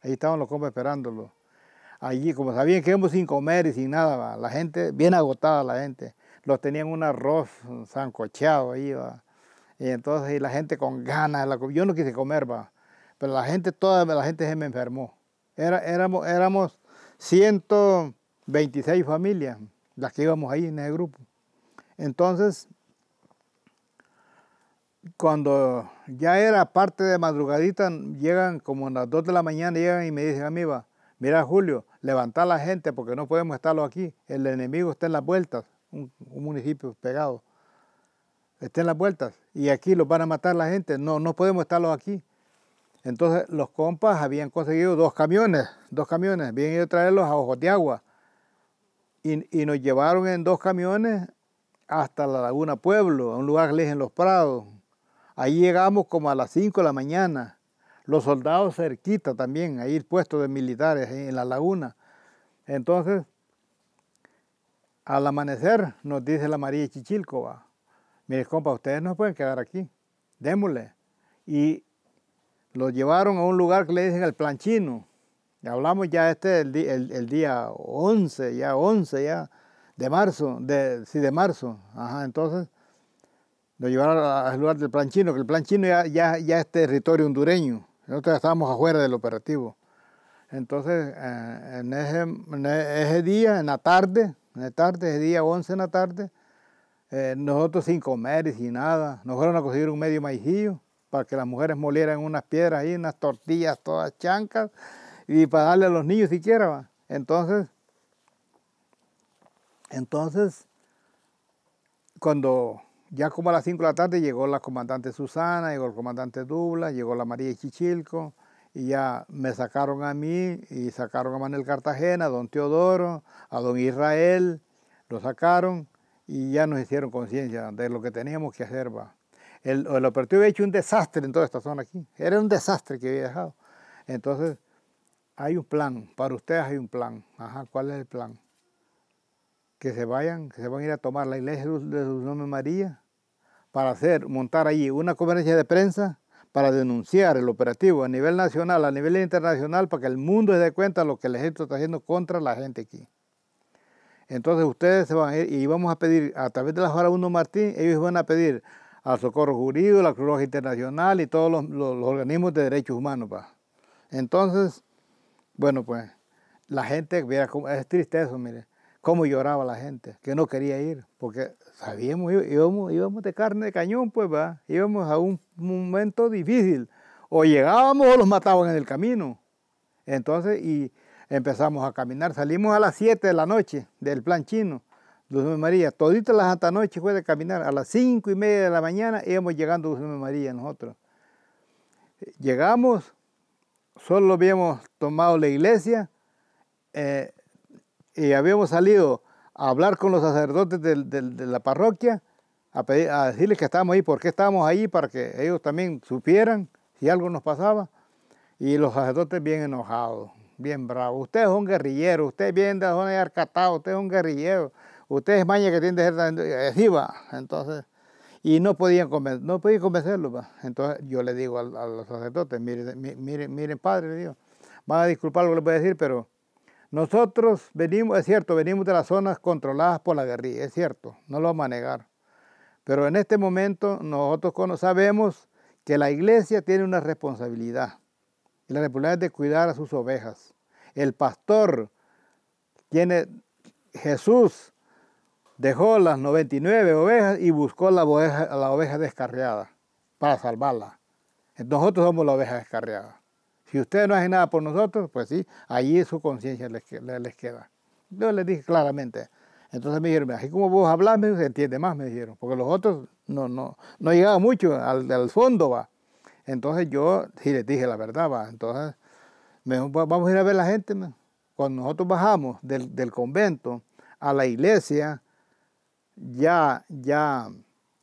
Speaker 1: Ahí estaban los compas esperándolo. Allí, como sabían que íbamos sin comer y sin nada, la gente, bien agotada la gente. Los tenían un arroz sancochado ahí, Y entonces y la gente con ganas, yo no quise comer, va. Pero la gente, toda la gente se me enfermó. Era, éramos, éramos 126 familias las que íbamos ahí en ese grupo. Entonces, cuando ya era parte de madrugadita, llegan como a las 2 de la mañana, llegan y me dicen a mí, mira Julio, levanta la gente porque no podemos estarlo aquí, el enemigo está en las vueltas, un, municipio pegado, está en las vueltas y aquí los van a matar la gente, no, no podemos estarlo aquí. Entonces los compas habían conseguido dos camiones, dos camiones, habían ido a traerlos a Ojos de Agua y, nos llevaron en dos camiones hasta la Laguna Pueblo, a un lugar que en Los Prados, Ahí llegamos como a las 5 de la mañana. Los soldados cerquita también, ahí puestos puesto de militares en la laguna. Entonces, al amanecer nos dice la María Chichilcova, mire compa, ustedes no pueden quedar aquí, démosle. Y los llevaron a un lugar que le dicen el planchino. Y hablamos ya este el, día 11, ya 11 ya de marzo, de, sí, de marzo. Ajá, entonces nos llevaron al lugar del plan chino, que el plan chino ya, ya, ya es territorio hondureño. Nosotros estábamos afuera del operativo. Entonces, eh, en, ese, día, en la tarde, en la tarde, ese día 11 en la tarde, eh, nosotros sin comer y sin nada, nos fueron a conseguir un medio maicillo para que las mujeres molieran unas piedras ahí, unas tortillas todas chancas, y para darle a los niños siquiera. ¿va? Entonces, entonces, cuando ya como a las 5 de la tarde llegó la comandante Susana, llegó el comandante Dubla, llegó la María Chichilco, y ya me sacaron a mí y sacaron a Manuel Cartagena, a don Teodoro, a don Israel, lo sacaron y ya nos hicieron conciencia de lo que teníamos que hacer. Va. El, operativo había hecho un desastre en toda esta zona aquí, era un desastre que había dejado. Entonces, hay un plan, para ustedes hay un plan. Ajá, ¿cuál es el plan? Que se vayan, que se van a ir a tomar la iglesia de su nombre María, para hacer, montar allí una conferencia de prensa para denunciar el operativo a nivel nacional, a nivel internacional, para que el mundo se dé cuenta de lo que el ejército está haciendo contra la gente aquí. Entonces ustedes se van a ir y vamos a pedir, a través de la Jara 1 Martín, ellos van a pedir al Socorro Jurídico, la Cruz Roja Internacional y todos los, organismos de derechos humanos. Entonces, bueno, pues la gente, es triste eso, mire cómo lloraba la gente, que no quería ir, porque sabíamos, íbamos, de carne de cañón, pues va, íbamos a un momento difícil, o llegábamos o los mataban en el camino. Entonces, y empezamos a caminar, salimos a las 7 de la noche del plan chino, Dulce María, todita la santa noche fue de caminar, a las 5 y media de la mañana íbamos llegando a Dulce María nosotros. Llegamos, solo habíamos tomado la iglesia, eh, y habíamos salido a hablar con los sacerdotes de, la parroquia, a, pedir, a, decirles que estábamos ahí, por qué estábamos ahí, para que ellos también supieran si algo nos pasaba. Y los sacerdotes bien enojados, bien bravos. Usted es un guerrillero, usted viene de la zona de Arcatá, usted es un guerrillero, usted es maña que tiene que tan eh, Entonces, y no podían, comer no podía convencerlo. Pues. Entonces yo le digo a, los sacerdotes, miren, miren, miren padre, le digo, van a disculpar lo que les voy a decir, pero nosotros venimos, es cierto, venimos de las zonas controladas por la guerrilla, es cierto, no lo vamos a negar. Pero en este momento nosotros sabemos que la iglesia tiene una responsabilidad. Y la responsabilidad es de cuidar a sus ovejas. El pastor tiene, Jesús dejó las 99 ovejas y buscó la la oveja descarriada para salvarla. Nosotros somos la oveja descarriada. Si ustedes no hacen nada por nosotros, pues sí, ahí su conciencia les, queda. Yo les dije claramente. Entonces me dijeron, así como vos hablás, se entiende más, me dijeron, porque los otros no, no, no llegaban mucho al, al fondo, va. Entonces yo sí les dije la verdad, va. Entonces, vamos a ir a ver la gente. Cuando nosotros bajamos del, del, convento a la iglesia, ya, ya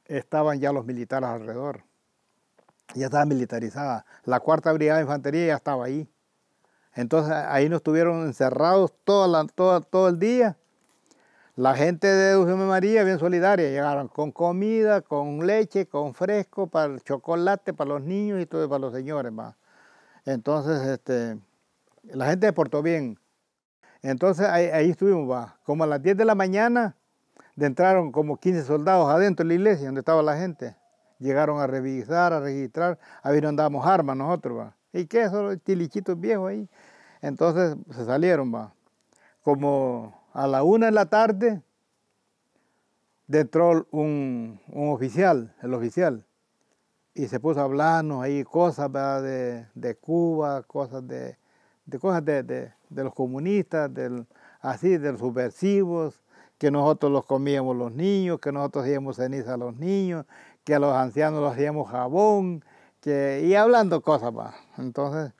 Speaker 1: estaban ya los militares alrededor ya estaba militarizada. La cuarta brigada de infantería ya estaba ahí. Entonces ahí nos tuvieron encerrados toda la, todo el día. La gente de Eugenia María, bien solidaria, llegaron con comida, con leche, con fresco, para el chocolate, para los niños y todo, para los señores más. Entonces, este, la gente se portó bien. Entonces ahí, estuvimos, va. Como a las 10 de la mañana, entraron como 15 soldados adentro de la iglesia donde estaba la gente llegaron a revisar, a registrar, a ver damos armas nosotros, va. ¿Y qué? los tilichitos viejos ahí. Entonces se salieron, va. Como a la una de la tarde, entró un, oficial, el oficial, y se puso a hablarnos ahí cosas De, Cuba, cosas de, cosas de, los comunistas, así, de los subversivos, que nosotros los comíamos los niños, que nosotros hacíamos ceniza a los niños, que a los ancianos los hacíamos jabón, que, y hablando cosas más. Entonces,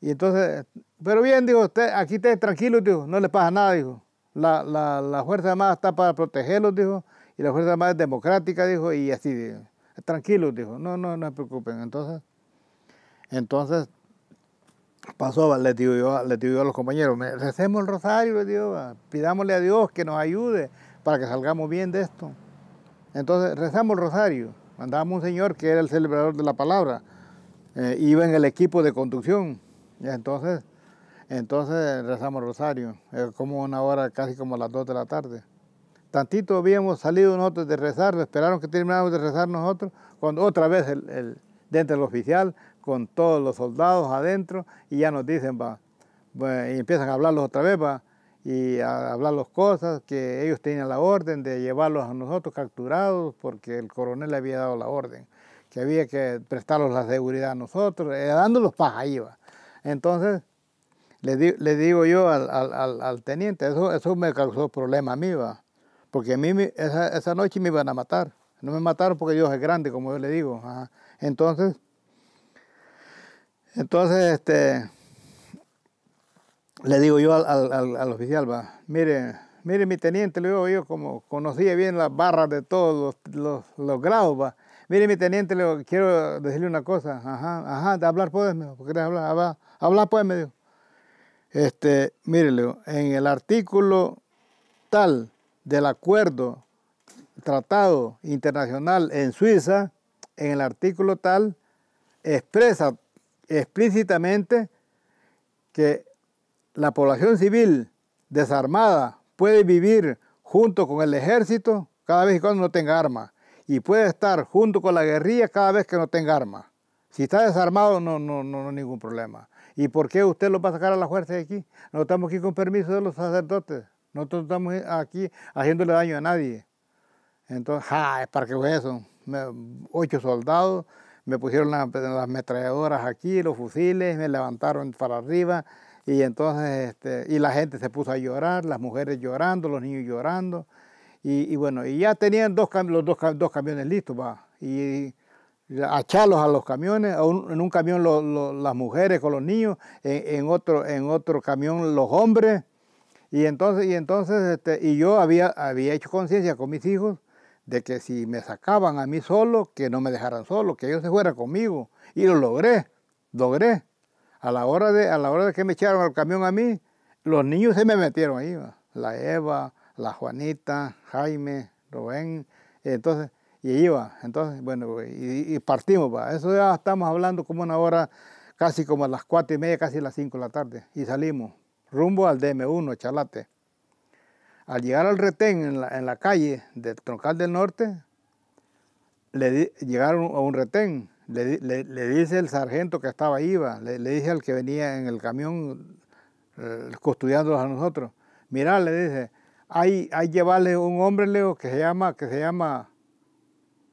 Speaker 1: y entonces, pero bien, digo, usted, aquí esté tranquilo, dijo, no le pasa nada, dijo. La, la, la Fuerza Armada está para protegerlos, dijo, y la Fuerza Armada es democrática, dijo, y así, dijo. tranquilo, dijo, no, no, no se preocupen. Entonces, entonces, pasó, le digo yo, a los compañeros, recemos el rosario, pidámosle a Dios que nos ayude para que salgamos bien de esto. Entonces rezamos el rosario. Mandamos un señor que era el celebrador de la palabra. Eh, iba en el equipo de conducción. entonces, entonces rezamos el rosario. Eh, como una hora, casi como las dos de la tarde. Tantito habíamos salido nosotros de rezar, esperaron que termináramos de rezar nosotros, cuando otra vez el, el, dentro del oficial, con todos los soldados adentro, y ya nos dicen, va, y empiezan a hablarlos otra vez, va, y hablar las cosas, que ellos tenían la orden de llevarlos a nosotros capturados porque el coronel le había dado la orden, que había que prestarlos la seguridad a nosotros, eh, dándolos paja iba. Entonces, le, digo yo al, teniente, eso, me causó problema a mí, ¿va? porque a mí esa, esa, noche me iban a matar. No me mataron porque yo es grande, como yo le digo. Entonces, entonces, este le digo yo al, oficial, va, mire, mire mi teniente, le digo yo como conocía bien las barras de todos los, los, grados, va. Mire mi teniente, le quiero decirle una cosa, ajá, ajá, de hablar puedes, me dijo, hablar? Habla, pues, me dijo. Este, mire, en el artículo tal del acuerdo, tratado internacional en Suiza, en el artículo tal, expresa explícitamente que la población civil desarmada puede vivir junto con el ejército cada vez y cuando no tenga arma y puede estar junto con la guerrilla cada vez que no tenga arma. Si está desarmado no, no, no, ningún problema. ¿Y por qué usted lo va a sacar a la fuerza de aquí? No estamos aquí con permiso de los sacerdotes. Nosotros estamos aquí haciéndole daño a nadie. Entonces, ja, es para qué fue eso. ocho soldados, me pusieron las, ametralladoras aquí, los fusiles, me levantaron para arriba, y entonces, este, y la gente se puso a llorar, las mujeres llorando, los niños llorando. Y, bueno, y ya tenían dos, los dos, camiones listos, va. Y achalos a los camiones, en un camión las mujeres con los niños, e, en, otro, en otro camión los hombres. Y entonces, y entonces este, y yo había, había hecho conciencia con mis hijos de que si me sacaban a mí solo, que no me dejaran solo, que ellos se fueran conmigo. Y lo logré, logré. A la hora de, a la hora de que me echaron al camión a mí, los niños se me metieron ahí, la Eva, la Juanita, Jaime, Rubén, entonces, y iba, entonces, bueno, y, partimos, eso ya estamos hablando como una hora, casi como a las cuatro y media, casi a las cinco de la tarde, y salimos, rumbo al DM1, Chalate. Al llegar al retén en la, en la calle del Troncal del Norte, le llegaron a un retén, le, dice el sargento que estaba ahí, le, dice al que venía en el camión eh, custodiándolos a nosotros, mira, le dice, hay, hay llevarle un hombre, Leo, que se llama, que se llama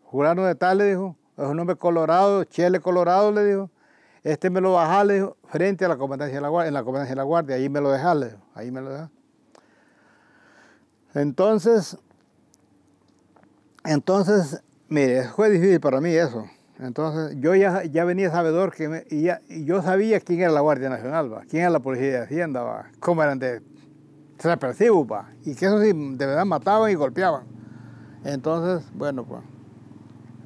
Speaker 1: Jurano de Tal, le dijo, es un hombre colorado, chele colorado, le dijo, este me lo bajá, frente a la comandancia de la guardia, en la comandancia de la guardia, ahí me lo deja, ahí me lo Entonces, entonces, mire, fue difícil para mí eso entonces yo ya, ya venía sabedor que y, yo sabía quién era la Guardia Nacional, quién era la Policía de Hacienda, cómo eran de represivos y que eso sí, de verdad mataban y golpeaban. Entonces, bueno, pues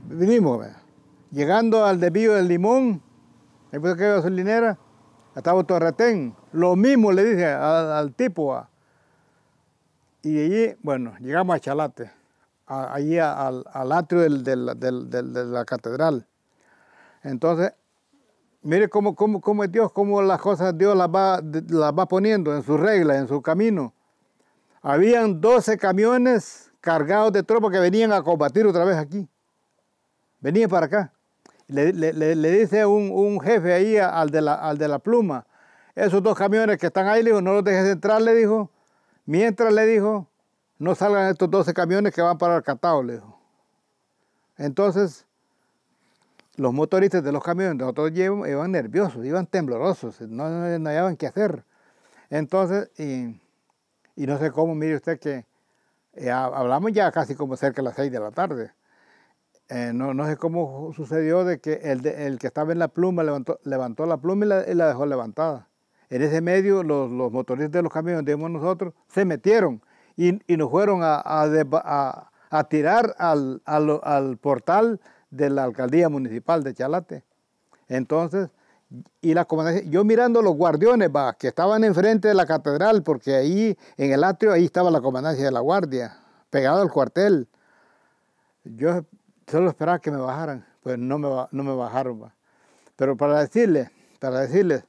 Speaker 1: vinimos. Llegando al desvío del Limón, después de que gasolinera, estaba Torretén, lo mismo le dije al, tipo. Y allí, bueno, llegamos a Chalate allí al, atrio de la catedral. Entonces, mire cómo, cómo, Dios, cómo las cosas Dios las va, va poniendo en su regla, en su camino. Habían 12 camiones cargados de tropas que venían a combatir otra vez aquí. Venían para acá. Le, dice un, un, jefe ahí al de, la, al de la pluma, esos dos camiones que están ahí, le no los dejes entrar, le dijo. Mientras le dijo, no salgan estos 12 camiones que van para el le Entonces, los motoristas de los camiones, nosotros llevamos, iban nerviosos, iban temblorosos, no, no, qué hacer. Entonces, y, no sé cómo, mire usted que eh, hablamos ya casi como cerca de las 6 de la tarde. Eh, no, no, sé cómo sucedió de que el, que estaba en la pluma levantó, levantó la pluma y la, dejó levantada. En ese medio los, los motoristas de los camiones donde nosotros se metieron y, nos fueron a, tirar al, portal de la alcaldía municipal de Chalate. Entonces, y la comandancia, yo mirando los guardiones que estaban enfrente de la catedral, porque ahí en el atrio ahí estaba la comandancia de la guardia, pegado al cuartel. Yo solo esperaba que me bajaran, pues no me, no me bajaron. Pero para decirles, para decirles,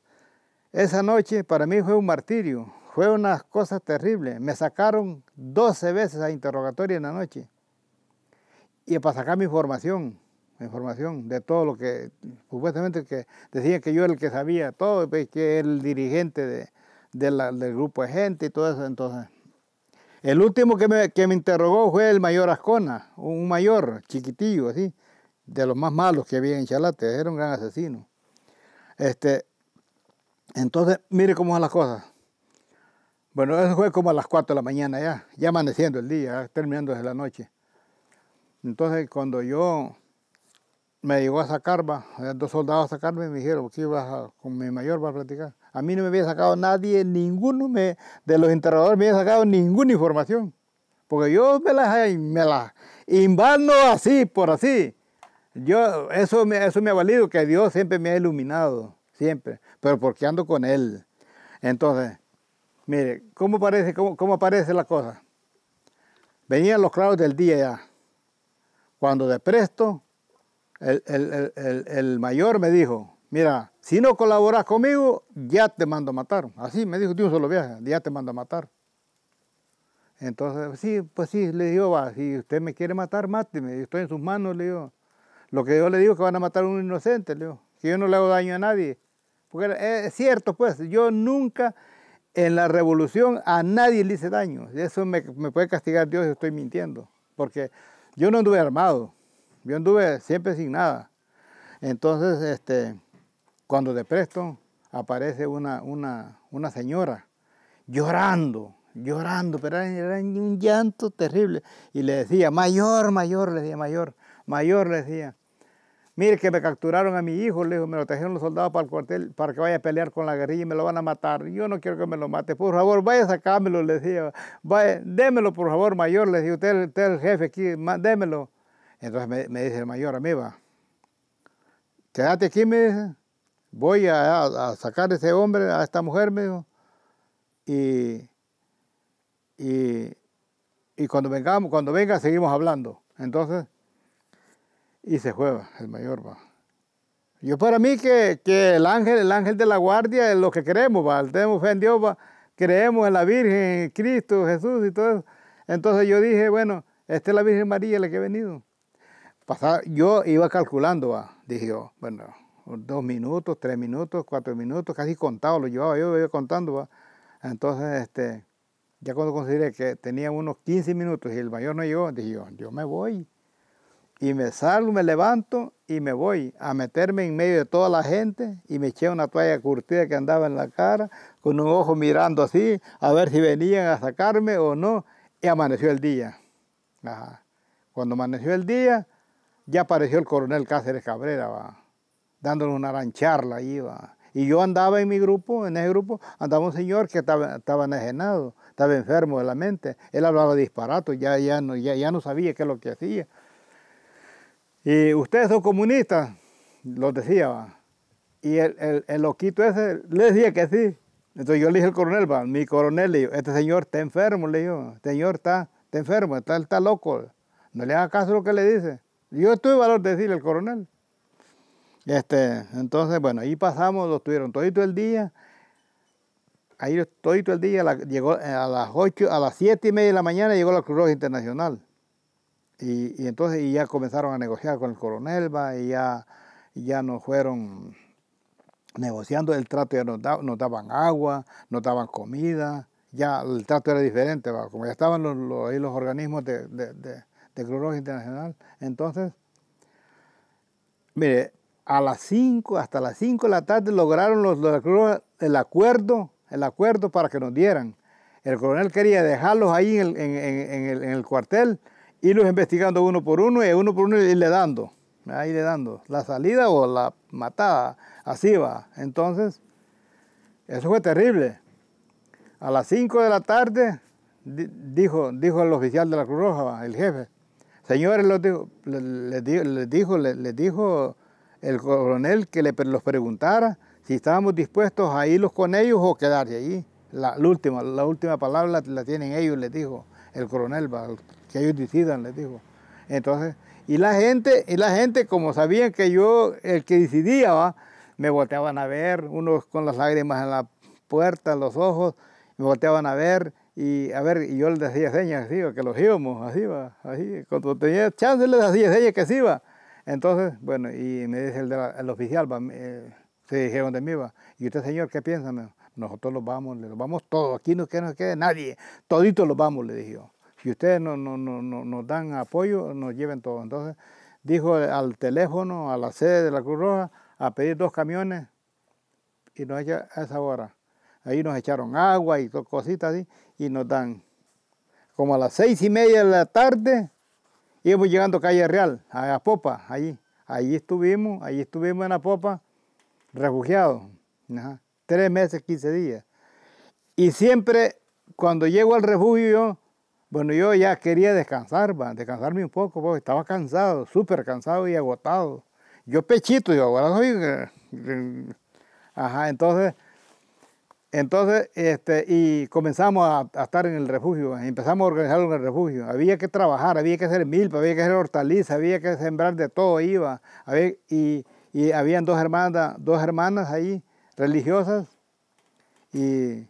Speaker 1: esa noche para mí fue un martirio, fue una cosa terrible. Me sacaron 12 veces a interrogatorio en la noche. Y para sacar mi información, mi información de todo lo que, supuestamente que decían que yo era el que sabía todo, pues, que era el dirigente de, del grupo de gente y todo eso. Entonces, el último que me, que me interrogó fue el mayor Ascona, un mayor chiquitillo, así, de los más malos que había en Chalate, era un gran asesino. Este, entonces, mire cómo son las cosas. Bueno, eso fue como a las 4 de la mañana ya, ya amaneciendo el día, terminando desde la noche. Entonces cuando yo me llegó a sacar, eh, dos soldados a sacarme me dijeron que ibas con mi mayor para platicar. A mí no me había sacado nadie, ninguno me, de los interrogadores me había sacado ninguna información. Porque yo me las, me invano así, por así. Yo, eso, eso me ha valido, que Dios siempre me ha iluminado, siempre. Pero porque ando con Él. Entonces, Mire, ¿cómo parece, aparece la cosa? Venían los claros del día ya. Cuando de presto, el, mayor me dijo, mira, si no colaboras conmigo, ya te mando a matar. Así me dijo de un solo viaje, ya te mando a matar. Entonces, sí, pues sí, le digo, va, si usted me quiere matar, máteme, estoy en sus manos, le digo. Lo que yo le digo es que van a matar a un inocente, le digo, que yo no le hago daño a nadie. Porque eh, es cierto, pues, yo nunca en la revolución a nadie le hice daño. Eso me, puede castigar Dios si estoy mintiendo. Porque yo no anduve armado. Yo anduve siempre sin nada. Entonces, este, cuando de presto aparece una, una, una señora llorando, llorando, pero era un llanto terrible. Y le decía, mayor, mayor, le decía, mayor, mayor, le decía mire que me capturaron a mi hijo, le me lo trajeron los soldados para el cuartel para que vaya a pelear con la guerrilla y me lo van a matar. Yo no quiero que me lo mate, por favor, vaya a sacármelo, le decía, vaya, démelo por favor, mayor, le decía, usted, es el jefe aquí, démelo. Entonces me, dice el mayor, a mí va, quédate aquí, me dice, voy a, sacar a ese hombre, a esta mujer, me dijo, y, y, y cuando vengamos, cuando venga seguimos hablando. Entonces, y se juega el mayor, va. Yo para mí que, el ángel, el ángel de la guardia es lo que creemos, va, tenemos fe en Dios, creemos en la Virgen, en Cristo, Jesús y todo eso. Entonces yo dije, bueno, esta es la Virgen María la que he venido. yo iba calculando, va, dije yo, bueno, dos minutos, tres minutos, cuatro minutos, casi contado, lo llevaba yo, iba contando, va. Entonces, este, ya cuando consideré que tenía unos 15 minutos y el mayor no llegó, dije yo, yo me voy. Y me salgo, me levanto y me voy a meterme en medio de toda la gente y me eché una toalla curtida que andaba en la cara, con un ojo mirando así, a ver si venían a sacarme o no. Y amaneció el día. Cuando amaneció el día, ya apareció el coronel Cáceres Cabrera, va, una gran charla ahí, Y yo andaba en mi grupo, en ese grupo, andaba un señor que estaba, enajenado, estaba enfermo de la mente. Él hablaba disparato ya, ya, no, ya, ya no sabía qué es lo que hacía. Y ustedes son comunistas, lo decía, Y el, el, loquito ese le decía que sí. Entonces yo le dije al coronel, mi coronel, le dijo, este señor está enfermo, le digo, señor está, está enfermo, está, loco, no le haga caso lo que le dice. Yo tuve valor de decirle al coronel. Este, entonces, bueno, ahí pasamos, lo estuvieron todo el día. Ahí todo el día, llegó eh, a las 8, a las 7 y media de la mañana llegó la Cruz Roja Internacional. Y, entonces ya comenzaron a negociar con el coronel, y ya, ya nos fueron negociando el trato, ya nos, daban agua, nos daban comida, ya el trato era diferente, como ya estaban ahí los organismos de, de, Cruz Roja Internacional. Entonces, mire, a las 5, hasta las 5 de la tarde lograron los, el acuerdo, el acuerdo para que nos dieran. El coronel quería dejarlos ahí en el, en, el cuartel y los investigando uno por uno y uno por uno le dando, Ahí le dando la salida o la matada, así va. Entonces, eso fue terrible. A las 5 de la tarde, dijo, dijo el oficial de la Cruz Roja, el jefe, señores, les dijo, les dijo, el coronel que le, los preguntara si estábamos dispuestos a irlos con ellos o quedarse allí. La, última, la última palabra la, la tienen ellos, le dijo el coronel, que ellos decidan, les digo, Entonces, y la gente, y la gente como sabían que yo, el que decidía, me volteaban a ver, unos con las lágrimas en la puerta, en los ojos, me volteaban a ver, y a ver, y yo les decía señas, así, que los íbamos, así va, así, cuando tenía chance les hacía señas que sí va. Entonces, bueno, y me dice el, oficial, va, se dijeron de mí, va, y usted señor, ¿qué piensa? Nosotros los vamos, los vamos todos, aquí no que nos quede nadie, toditos los vamos, le dije yo ustedes no, nos dan apoyo, nos lleven todo. Entonces dijo al teléfono, a la sede de la Cruz Roja, a pedir dos camiones y nos echa a esa hora. Ahí nos echaron agua y cositas así y nos dan. Como a las seis y media de la tarde íbamos llegando a Calle Real, a Popa, allí. Allí estuvimos, allí estuvimos en la Popa refugiados. Tres meses, quince días. Y siempre cuando llego al refugio bueno, yo ya quería descansar, descansarme un poco, porque estaba cansado, súper cansado y agotado. Yo pechito, yo ahora eh, soy... Eh, ajá, entonces, entonces, este, y comenzamos a, estar en el refugio, empezamos a organizarlo en el refugio. Había que trabajar, había que hacer milpa, había que hacer hortaliza, había que sembrar de todo, iba. y, y habían dos hermanas, dos hermanas ahí, religiosas, y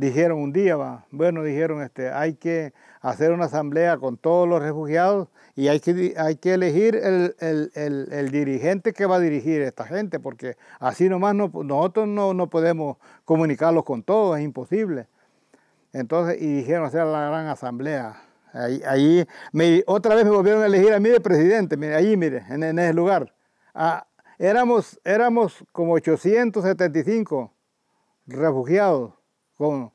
Speaker 1: dijeron un día, bueno, dijeron, este, hay que hacer una asamblea con todos los refugiados y hay que, hay que elegir el, dirigente que va a dirigir esta gente, porque así nomás nosotros no, podemos comunicarlos con todos, es imposible. Entonces, y dijeron hacer la gran asamblea. Ahí, otra vez me volvieron a elegir a mí de presidente, mire, ahí, mire, en, ese lugar. Ah, éramos, éramos como 875 refugiados con,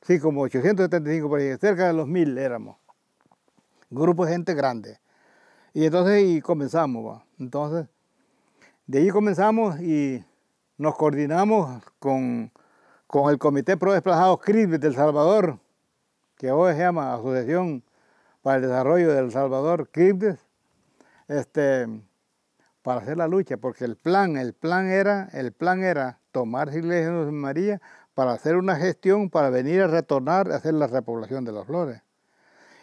Speaker 1: sí, como 875 por cerca de los 1000 éramos. Grupo de gente grande. Y entonces y comenzamos, Entonces, de ahí comenzamos y nos coordinamos con, con el Comité Pro Desplazados del Salvador, que hoy se llama Asociación para el Desarrollo del Salvador, Cribdes, este, para hacer la lucha, porque el plan, el plan era, el plan era tomar Iglesia de María para hacer una gestión, para venir a retornar a hacer la repoblación de las flores.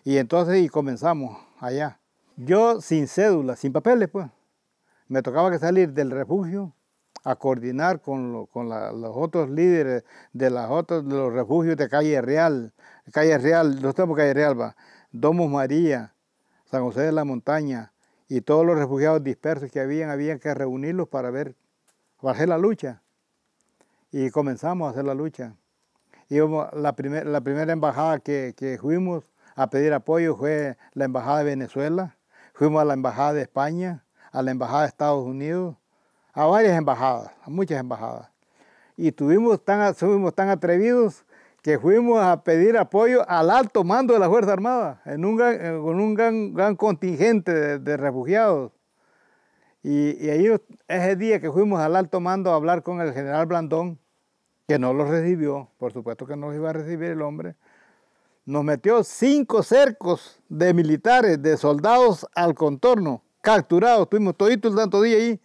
Speaker 1: Y entonces y comenzamos allá. Yo sin cédula, sin papeles, pues, me tocaba que salir del refugio a coordinar con, los otros líderes de, las otras, de los refugios de Calle Real, Calle Real, no estamos Calle Real, va, Domus María, San José de la Montaña, y todos los refugiados dispersos que habían, habían que reunirlos para ver, para hacer la lucha y comenzamos a hacer la lucha. Y la, la primera embajada que, que fuimos a pedir apoyo fue la embajada de Venezuela, fuimos a la embajada de España, a la embajada de Estados Unidos, a varias embajadas, a muchas embajadas. Y tuvimos tan, fuimos tan atrevidos que fuimos a pedir apoyo al alto mando de la Fuerza Armada, con un gran, gran contingente de refugiados. Y, y ese día que fuimos al Alto Mando a hablar con el general Blandón, que no lo recibió, por supuesto que no lo iba a recibir el hombre, nos metió cinco cercos de militares, de soldados al contorno, capturados, estuvimos toditos el tanto día ahí,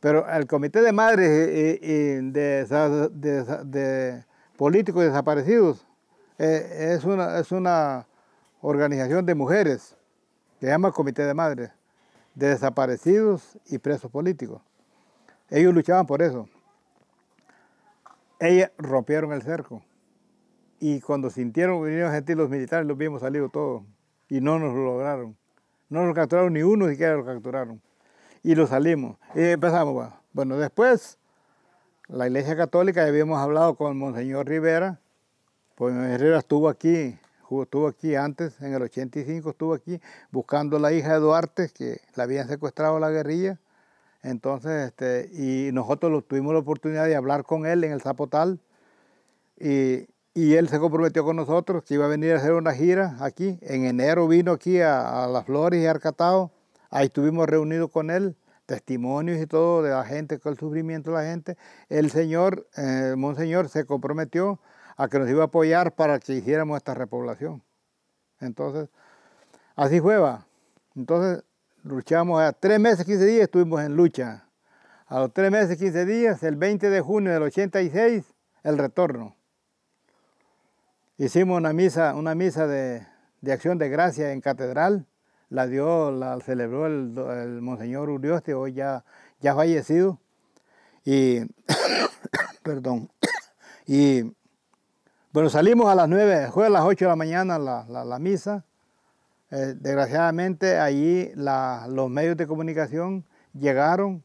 Speaker 1: pero el Comité de Madres eh, eh, eh, de, Políticos Desaparecidos es, una, es una organización de mujeres que se llama Comité de Madres de desaparecidos y presos políticos. Ellos luchaban por eso. Ellos rompieron el cerco y cuando sintieron vinieron a los militares, los vimos salido todos y no nos lo lograron. No nos capturaron ni uno siquiera lo capturaron. Y lo salimos. Y empezamos. Bueno, después la Iglesia Católica, ya habíamos hablado con Monseñor Rivera, pues Monseñor Rivera estuvo aquí estuvo aquí antes, en el 85 estuvo aquí buscando a la hija de Duarte, que la habían secuestrado la guerrilla. Entonces, este, y nosotros tuvimos la oportunidad de hablar con él en el Zapotal. Y, él se comprometió con nosotros que iba a venir a hacer una gira aquí. En enero vino aquí a, Las Flores y a Arcatao. Ahí estuvimos reunidos con él, testimonios y todo de la gente, con el sufrimiento de la gente. El señor, eh, Monseñor, se comprometió a que nos iba a apoyar para que hiciéramos esta repoblación. Entonces, así fue, Entonces, luchamos a tres meses, 15 días, estuvimos en lucha. A los tres meses, 15 días, el 20 de junio del 86, el retorno. Hicimos una misa, una misa de, acción de gracia en catedral, la dio, la celebró el, monseñor Urioste, hoy ya, ya fallecido, y, *coughs* perdón, *coughs* y bueno, salimos a las nueve, fue a las 8 de la mañana la, misa. Eh, desgraciadamente allí los medios de comunicación llegaron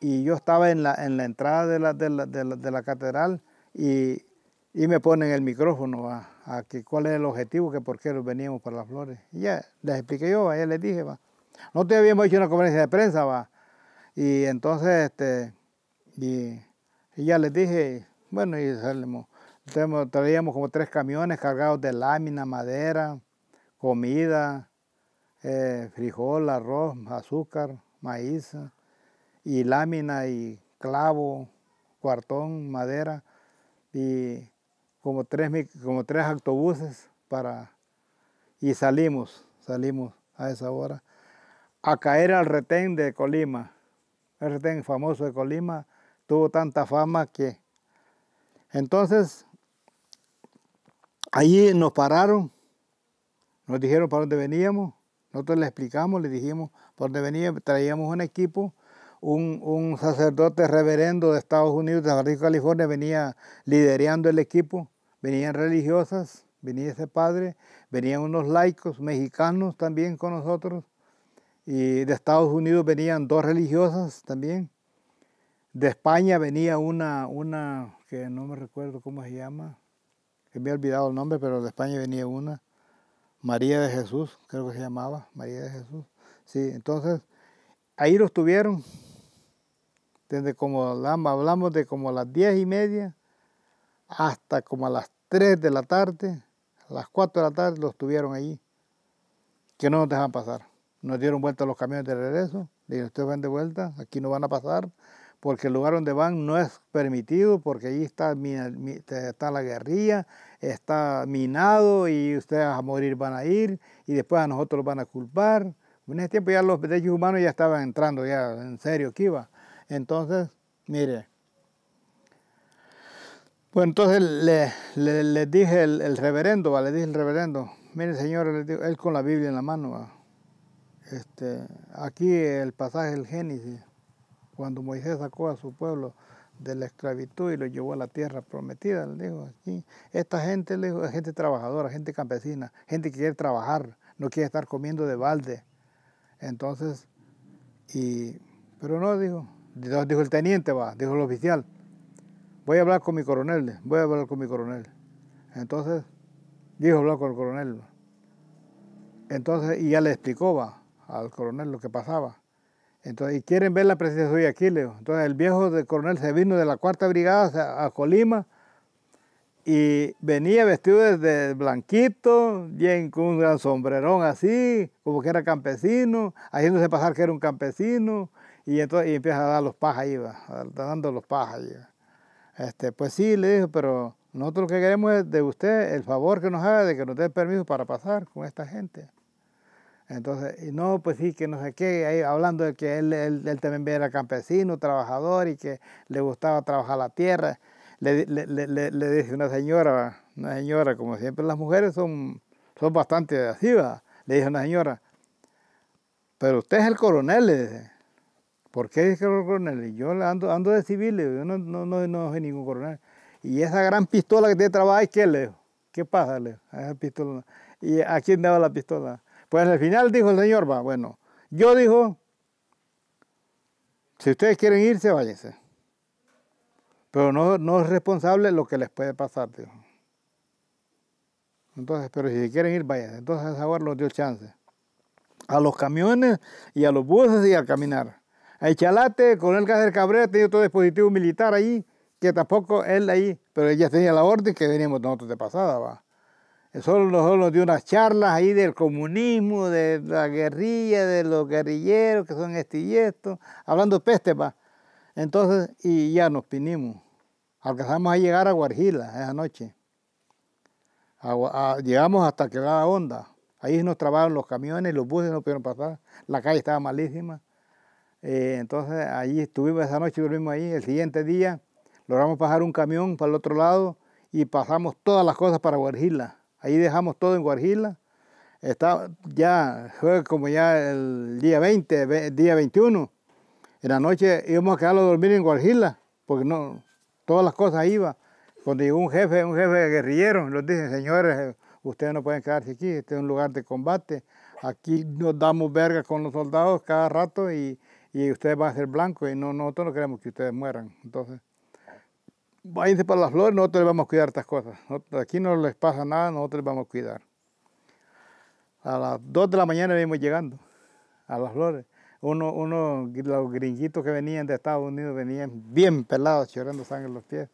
Speaker 1: y yo estaba en la, en la entrada de la, de catedral y, me ponen el micrófono a, a, cuál es el objetivo, que por qué veníamos para las flores. Y ya les expliqué yo, ya les dije, va, no te habíamos hecho una conferencia de prensa, va. Y entonces, este, y ya les dije, bueno, y salimos traíamos como tres camiones cargados de lámina, madera, comida, eh, frijol, arroz, azúcar, maíz, y lámina y clavo, cuartón, madera, y como tres, como tres autobuses para... Y salimos, salimos a esa hora, a caer al retén de Colima. El retén famoso de Colima tuvo tanta fama que... Entonces Allí nos pararon, nos dijeron para dónde veníamos, nosotros le explicamos, le dijimos por dónde veníamos, traíamos un equipo, un, sacerdote reverendo de Estados Unidos, de San Francisco, California, venía liderando el equipo, venían religiosas, venía ese padre, venían unos laicos mexicanos también con nosotros, y de Estados Unidos venían dos religiosas también, de España venía una, una que no me recuerdo cómo se llama, me he olvidado el nombre, pero de España venía una, María de Jesús, creo que se llamaba, María de Jesús. Sí, entonces ahí los tuvieron, desde como hablamos de como las diez y media hasta como a las tres de la tarde, a las cuatro de la tarde los tuvieron allí, que no nos dejan pasar. Nos dieron vuelta los camiones de regreso, dijeron, ustedes van de vuelta, aquí no van a pasar, porque el lugar donde van no es permitido, porque allí está, está la guerrilla, está minado y ustedes a morir van a ir y después a nosotros los van a culpar. En ese tiempo ya los derechos humanos ya estaban entrando, ya en serio que iba. Entonces, mire. Bueno, entonces le, le, dije el, reverendo, le dije el reverendo, mire señor, él con la Biblia en la mano, Este, aquí el pasaje del Génesis, cuando Moisés sacó a su pueblo de la esclavitud y lo llevó a la tierra prometida, le dijo Esta gente, le dijo, es gente trabajadora, gente campesina, gente que quiere trabajar, no quiere estar comiendo de balde. Entonces, y, pero no, dijo, dijo el teniente, va, dijo el oficial, voy a hablar con mi coronel, voy a hablar con mi coronel. Entonces, dijo hablar con el coronel. Entonces, y ya le explicó, va, al coronel lo que pasaba. Entonces, y quieren ver la presencia suya aquí, Leo. Entonces el viejo de coronel se vino de la cuarta brigada a, Colima y venía vestido de blanquito, bien con un gran sombrerón así, como que era campesino, haciéndose pasar que era un campesino, y entonces y empieza a dar los pajas ahí, va, dando los paja Este, pues sí, le dijo, pero nosotros lo que queremos es de usted el favor que nos haga de que nos dé permiso para pasar con esta gente. Entonces, no, pues sí, que no sé qué, hablando de que él, él, también era campesino, trabajador y que le gustaba trabajar la tierra. Le, le, le, dice una señora, una señora, como siempre las mujeres son, son bastante así, le dice una señora, pero usted es el coronel, le dice. ¿Por qué es el coronel? Yo ando, ando de civil, yo no, no, no, soy ningún coronel. Y esa gran pistola que tiene trabajo, ¿qué le ¿Qué pasa, le ¿Y a quién daba la pistola? Pues al final dijo el señor, va, bueno, yo digo, si ustedes quieren irse, váyanse. Pero no, no es responsable lo que les puede pasar, dijo. Entonces, pero si quieren ir, váyanse. Entonces ahora los dio chance. A los camiones y a los buses y al caminar. A Chalate, con el del Cabrera tenía otro dispositivo militar ahí, que tampoco él ahí, pero ella tenía la orden que veníamos nosotros de pasada, va. Solo nosotros nos dio unas charlas ahí del comunismo, de la guerrilla, de los guerrilleros que son este y esto, hablando peste, pa. Entonces, y ya nos pinimos. Alcanzamos a llegar a Guarjila esa noche. llegamos hasta que la onda. Ahí nos trabaron los camiones, los buses no pudieron pasar. La calle estaba malísima. Eh, entonces, ahí estuvimos esa noche, volvimos ahí. El siguiente día logramos pasar un camión para el otro lado y pasamos todas las cosas para Guarjila Ahí dejamos todo en Guarjila. Está, ya fue como ya el día 20, día 21. En la noche íbamos a quedarlo a dormir en Guarjila, porque no, todas las cosas iban. Cuando llegó un jefe, un jefe guerrillero, nos dice, señores, eh, ustedes no pueden quedarse aquí, este es un lugar de combate. Aquí nos damos verga con los soldados cada rato y, ustedes van a ser blancos y no, nosotros no queremos que ustedes mueran. Entonces, váyanse para las flores, nosotros les vamos a cuidar estas cosas. aquí no les pasa nada, nosotros les vamos a cuidar. A las 2 de la mañana venimos llegando a las flores. Uno, uno, los gringuitos que venían de Estados Unidos venían bien pelados, chorando sangre en los pies.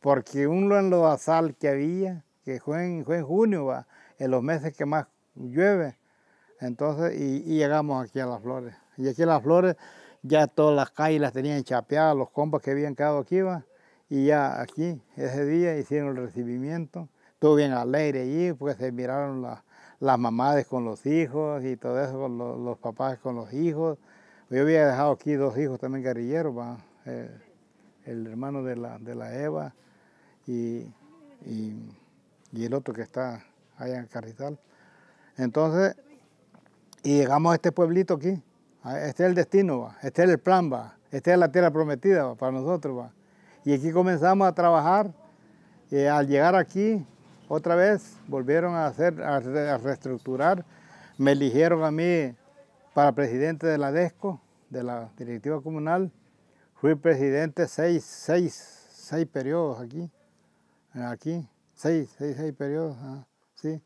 Speaker 1: Porque uno en los asal que había, que fue en, junio, en los meses que más llueve, entonces, y, llegamos aquí a las flores. Y aquí a las flores, ya todas las calles las tenían chapeadas, los compas que habían quedado aquí, va, y ya aquí, ese día, hicieron el recibimiento. Estuvo bien alegre allí porque se miraron las, las mamás con los hijos y todo eso, los, papás con los hijos. Yo había dejado aquí dos hijos también guerrilleros, eh, el hermano de la, Eva y, el otro que está allá en Carrizal. Entonces, y llegamos a este pueblito aquí. Ah, este es el destino, va. este es el plan, va. esta es la tierra prometida para nosotros. Va. Y aquí comenzamos a trabajar. Eh, al llegar aquí, otra vez volvieron a, hacer, a, reestructurar. Me eligieron a mí para presidente de la DESCO, de la directiva comunal. Fui presidente seis, seis, seis periodos aquí, eh, aquí, seis, seis, seis periodos, ah, sí.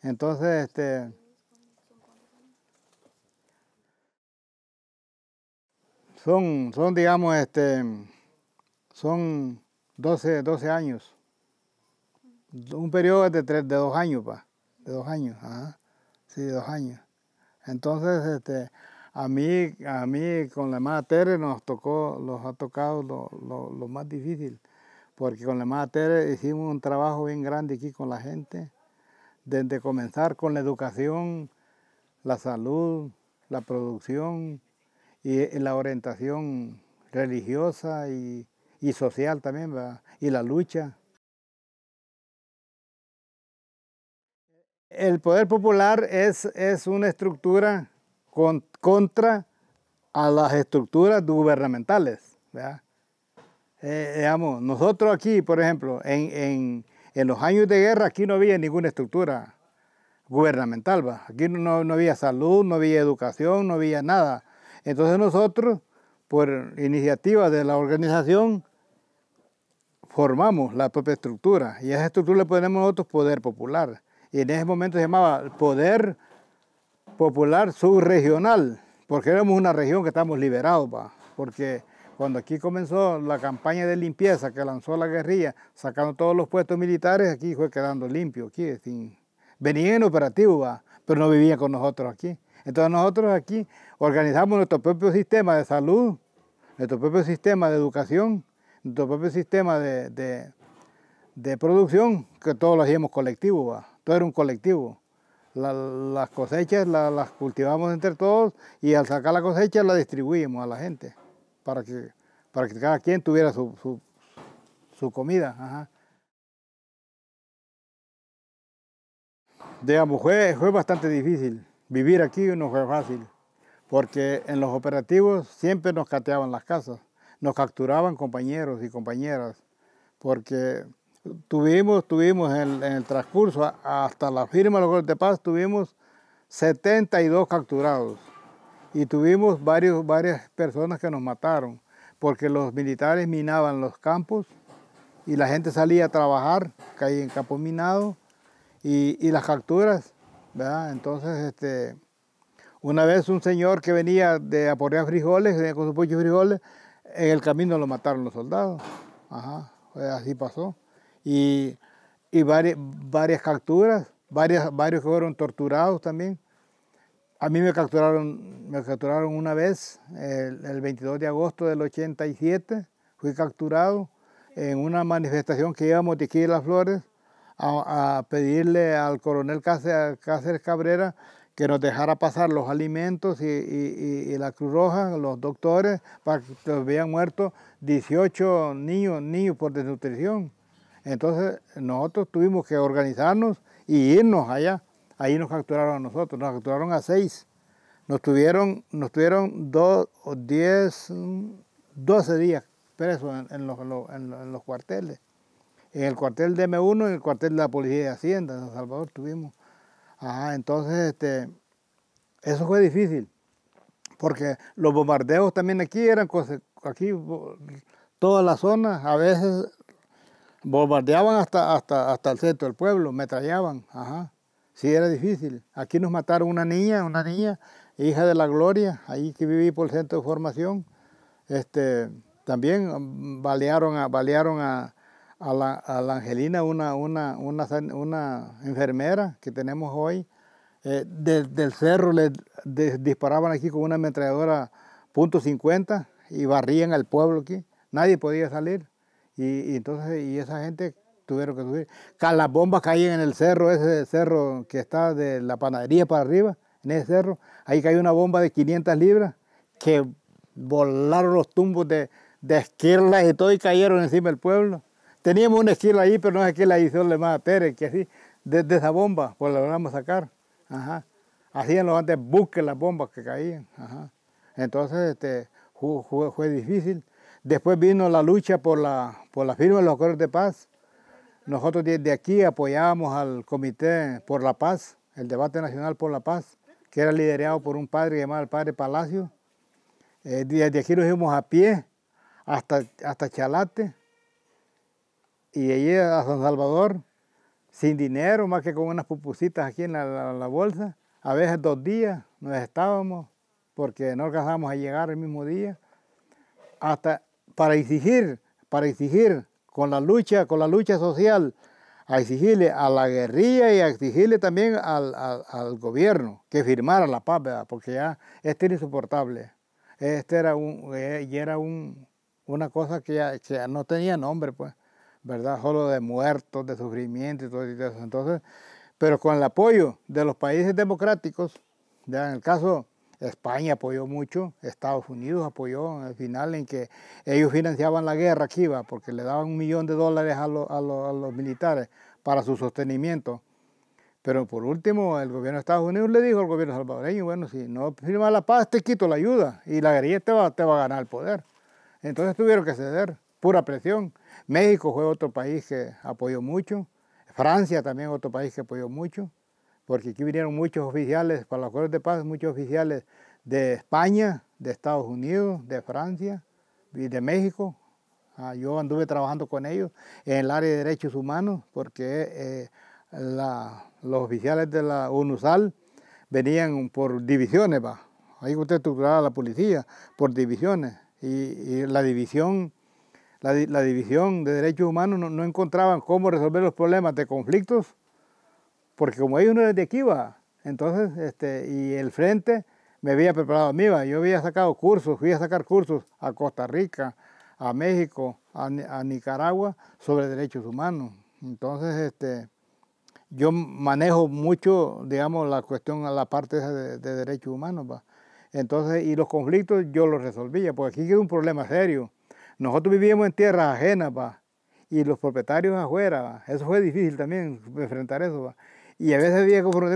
Speaker 1: Entonces, este... Son, son digamos, este son 12, 12 años. Un periodo de, tres, de dos años, pa. De dos años, ajá. Sí, dos años. Entonces, este, a mí, a mí con la madre Tere nos tocó, nos ha tocado lo, más difícil, porque con la madre Tere hicimos un trabajo bien grande aquí con la gente, desde comenzar con la educación, la salud, la producción y la orientación religiosa y, y social también, y la lucha. El poder popular es, es una estructura contra a las estructuras gubernamentales. Eh, digamos, nosotros aquí, por ejemplo, en, en, en, los años de guerra, aquí no había ninguna estructura gubernamental. ¿verdad? Aquí no, no había salud, no había educación, no había nada. Entonces nosotros, por iniciativa de la organización, formamos la propia estructura y a esa estructura le ponemos nosotros poder popular. Y en ese momento se llamaba poder popular subregional, porque éramos una región que estamos liberados, porque cuando aquí comenzó la campaña de limpieza que lanzó la guerrilla, sacando todos los puestos militares, aquí fue quedando limpio, aquí, sin... venían en operativo, pero no vivían con nosotros aquí. Entonces nosotros aquí organizamos nuestro propio sistema de salud, nuestro propio sistema de educación, nuestro propio sistema de, de, producción, que todos lo hacíamos colectivo, todo era un colectivo. las cosechas las cultivamos entre todos y al sacar la cosecha la distribuimos a la gente para que, para que cada quien tuviera su, su, comida. Ajá. Digamos, fue, fue bastante difícil. Vivir aquí no fue fácil, porque en los operativos siempre nos cateaban las casas nos capturaban compañeros y compañeras, porque tuvimos, tuvimos en, el transcurso hasta la firma de los de paz, tuvimos 72 capturados y tuvimos varios, varias personas que nos mataron, porque los militares minaban los campos y la gente salía a trabajar, caía en campos minados y, las capturas, ¿verdad? Entonces, este, una vez un señor que venía de aporrear frijoles, venía con su pollos frijoles, en el camino lo mataron los soldados. así pasó. Y, varias, capturas, varias, varios que fueron torturados también. A mí me capturaron, me capturaron una vez, el, 22 de agosto del 87, fui capturado en una manifestación que iba a Motiquilla de las Flores a, pedirle al coronel Cáceres Cabrera que nos dejara pasar los alimentos y, la Cruz Roja, los doctores, para que los vean 18 niños, niños por desnutrición. Entonces nosotros tuvimos que organizarnos y irnos allá. Ahí nos capturaron a nosotros, nos capturaron a seis. Nos tuvieron, nos tuvieron dos, diez, doce días presos en, los, los cuarteles en el cuartel de M1 y en el cuartel de la Policía de Hacienda en San Salvador tuvimos. Ajá, entonces, este, eso fue difícil, porque los bombardeos también aquí eran, aquí, todas la zona, a veces bombardeaban hasta, hasta, hasta el centro del pueblo, metrallaban, ajá. Sí, era difícil. Aquí nos mataron una niña, una niña, hija de la Gloria, ahí que viví por el centro de formación. Este, también mm, balearon a, balearon a, a la, Angelina, una, una, enfermera que tenemos hoy, eh, del cerro le disparaban aquí con una ametralladora .50 y barrían al pueblo aquí. Nadie podía salir. Y, entonces, esa gente tuvieron que subir. Las bombas caían en el cerro, ese cerro que está de la panadería para arriba, en ese cerro. Ahí cayó una bomba de 500 libras que volaron los tumbos de, de esquirlas y todo y cayeron encima del pueblo. Teníamos una esquila ahí, pero no es que la hizo el más Pérez, que así, desde esa bomba, pues la logramos sacar. Ajá. Hacían los antes buques las bombas que caían. Entonces, este, fue, difícil. Después vino la lucha por la, por la firma de los acuerdos de paz. Nosotros desde aquí apoyábamos al Comité por la Paz, el Debate Nacional por la Paz, que era liderado por un padre llamado el Padre Palacio. Eh, desde aquí nos fuimos a pie hasta, hasta Chalate, y allí a San Salvador, sin dinero, más que con unas pupusitas aquí en la, bolsa. A veces dos días nos estábamos porque no alcanzábamos a llegar el mismo día. Hasta para exigir, para exigir con la lucha, con la lucha social, a exigirle a la guerrilla y a exigirle también al, gobierno que firmara la paz, porque ya este era insoportable. Este era eh, y era una cosa que que ya no tenía nombre, pues. ¿verdad? Solo de muertos, de sufrimiento y todo eso. Entonces, pero con el apoyo de los países democráticos, ya en el caso España apoyó mucho, Estados Unidos apoyó al final en que ellos financiaban la guerra aquí, va, porque le daban un millón de dólares a, los militares para su sostenimiento. Pero por último, el gobierno de Estados Unidos le dijo al gobierno salvadoreño, bueno, si no firmas la paz, te quito la ayuda y la guerrilla te va, te va a ganar el poder. Entonces tuvieron que ceder, pura presión. México fue otro país que apoyó mucho. Francia también otro país que apoyó mucho, porque aquí vinieron muchos oficiales para los acuerdos de paz, muchos oficiales de España, de Estados Unidos, de Francia y de México. Ah, yo anduve trabajando con ellos en el área de derechos humanos, porque eh, los oficiales de la UNUSAL venían por divisiones, va. Ahí usted a la policía por divisiones y la división la, División de Derechos Humanos no, encontraban cómo resolver los problemas de conflictos, porque como ellos no eran de aquí, va, entonces, este, y el frente me había preparado a mí, va, yo había sacado cursos, fui a sacar cursos a Costa Rica, a México, a, Nicaragua, sobre derechos humanos. Entonces, este, yo manejo mucho, digamos, la cuestión, la parte de, derechos humanos. Entonces, y los conflictos yo los resolvía, porque aquí quedó un problema serio. Nosotros vivíamos en tierra ajena, y los propietarios afuera, eso fue difícil también, enfrentar eso. Y a veces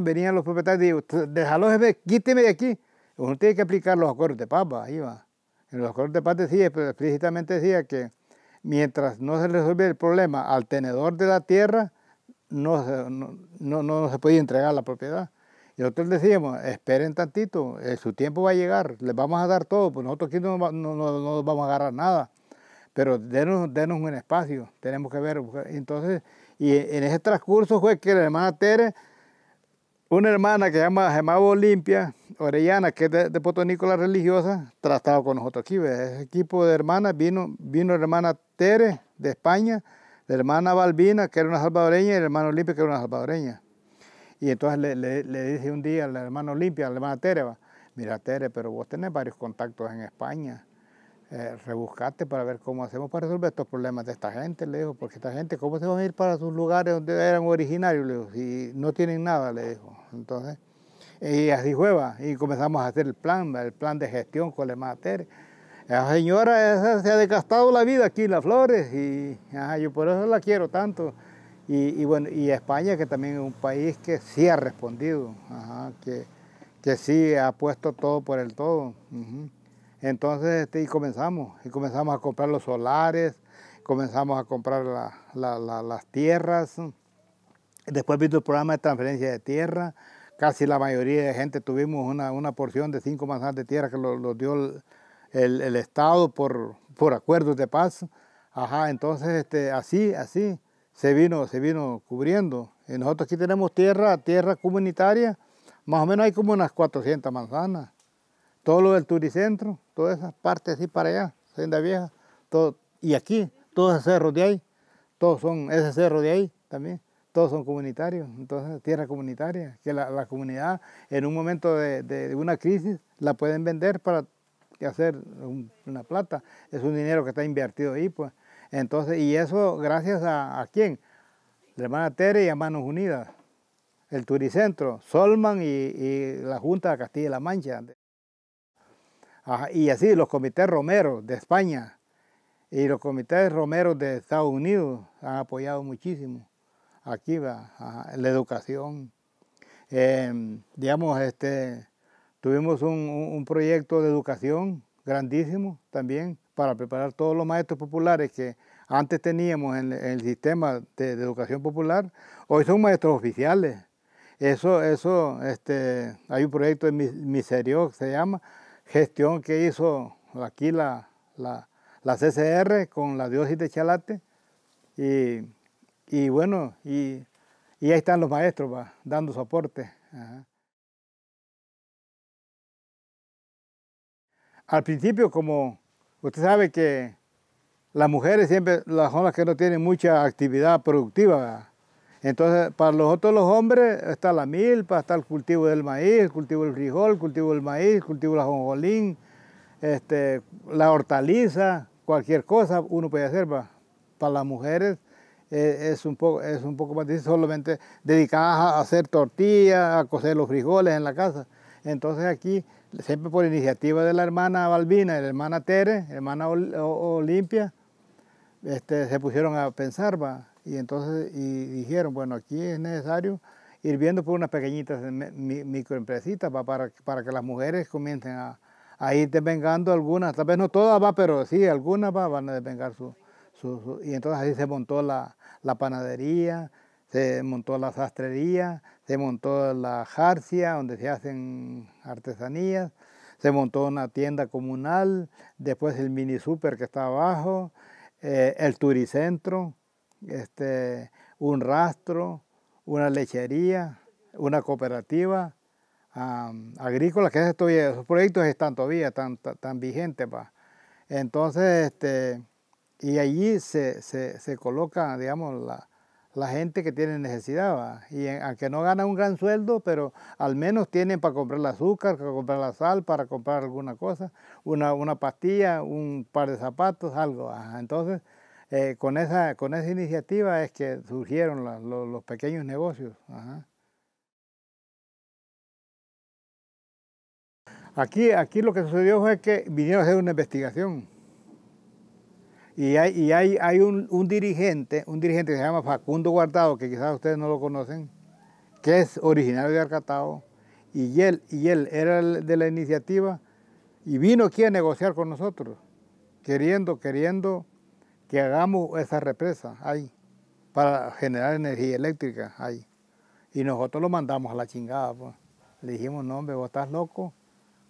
Speaker 1: venían los propietarios y digo, déjalo, quíteme de aquí. Uno tiene que aplicar los acuerdos de paz, ahí En los acuerdos de paz decía, pero pues, explícitamente decía que mientras no se resuelve el problema al tenedor de la tierra, no, se, no, se podía entregar la propiedad. Y nosotros decíamos, esperen tantito, eh, su tiempo va a llegar, les vamos a dar todo, pues nosotros aquí no, no, vamos a agarrar nada pero denos, denos un espacio, tenemos que ver. Entonces, y en ese transcurso fue que la hermana Tere, una hermana que se llama Olimpia Orellana, que es de, de religiosa, trataba con nosotros aquí. Ese equipo de hermanas vino, vino la hermana Tere de España, la hermana Balbina, que era una salvadoreña, y la hermana Olimpia, que era una salvadoreña. Y entonces le, le, un día a la hermana Olimpia, a la hermana Tere, mira Tere, pero vos tenés varios contactos en España eh, rebuscarte para ver cómo hacemos para resolver estos problemas de esta gente, le dijo, porque esta gente, ¿cómo se van a ir para sus lugares donde eran originarios? Le dijo, si no tienen nada, le dijo. Entonces, y así fue, y comenzamos a hacer el plan, el plan de gestión con el mater. La señora se ha desgastado la vida aquí, en las flores, y ajá, yo por eso la quiero tanto. Y, bueno, y España, que también es un país que sí ha respondido, ajá, que, que sí ha puesto todo por el todo. Entonces, este, y comenzamos, y comenzamos a comprar los solares, comenzamos a comprar las tierras. Después vino el programa de transferencia de tierra. Casi la mayoría de gente tuvimos una, porción de cinco manzanas de tierra que los lo dio el, Estado por, por acuerdos de paz. Ajá, entonces este, así, así se vino, se vino cubriendo. Y nosotros aquí tenemos tierra, tierra comunitaria, más o menos hay como unas 400 manzanas. Todo lo del turicentro, todas esas partes así para allá, Senda Vieja, todo, y aquí, todos esos cerros de ahí, todos son ese cerro de ahí también, todos son comunitarios, entonces tierra comunitaria, que la, comunidad en un momento de, una crisis la pueden vender para hacer una plata, es un dinero que está invertido ahí, pues. Entonces, y eso gracias a, a quién, la hermana Tere y a Manos Unidas, el Turicentro, Solman y, y la Junta de Castilla y La Mancha y así los comités romeros de España y los comités romeros de Estados Unidos han apoyado muchísimo aquí va, la educación. Em, digamos, este, tuvimos un, proyecto de educación grandísimo también para preparar todos los maestros populares que antes teníamos en, el sistema de, educación popular, hoy son maestros oficiales. Eso, eso, este, hay un proyecto de Miserio que se llama, gestión que hizo aquí la, la, CCR con la diócesis de Chalate. Y, y bueno, y, y, ahí están los maestros dando su aporte. Al principio, como usted sabe que las mujeres siempre las son las que no tienen mucha actividad productiva, entonces, para los otros los hombres está la milpa, está el cultivo del maíz, el cultivo del frijol, el cultivo del maíz, cultivo del ajonjolín, este, la hortaliza, cualquier cosa uno puede hacer. Para, las mujeres eh, es, un poco, es un poco más difícil, solamente dedicadas a hacer tortillas, a cocer los frijoles en la casa. Entonces aquí, siempre por iniciativa de la hermana Balbina, la hermana Tere, hermana Olimpia, este, se pusieron a pensar, va, y entonces y dijeron, bueno, aquí es necesario ir viendo por unas pequeñitas microempresitas para, para que las mujeres comiencen a, ir desvengando algunas, tal vez no todas va, pero sí, algunas va, van a desvengar su, su, Y entonces ahí se montó la, panadería, se montó la sastrería, se montó la jarcia, donde se hacen artesanías, se montó una tienda comunal, después el mini super que está abajo, eh, el turicentro, este, un rastro, una lechería, una cooperativa agrícola, que esos, esos proyectos están todavía tan, tan, vigentes. Entonces, este, y allí se, se, coloca, digamos, la, la, gente que tiene necesidad. Y eh, aunque no gana un gran sueldo, pero al menos tienen para comprar el azúcar, para comprar la sal, para comprar alguna cosa, una, una pastilla, un par de zapatos, algo. Entonces, eh, con, esa, con esa iniciativa es que surgieron los, pequeños negocios. Aquí, aquí lo que sucedió fue que vinieron a hacer una investigación. Y hay, y hay, hay un, dirigente, un dirigente que se llama Facundo Guardado, que quizás ustedes no lo conocen, que es originario de Arcatao, y él, y él era el de la iniciativa, y vino aquí a negociar con nosotros, queriendo, queriendo que hagamos esa represa ahí para generar energía eléctrica ahí. Y nosotros lo mandamos a la chingada. Pues. Le dijimos, no, hombre, vos estás loco.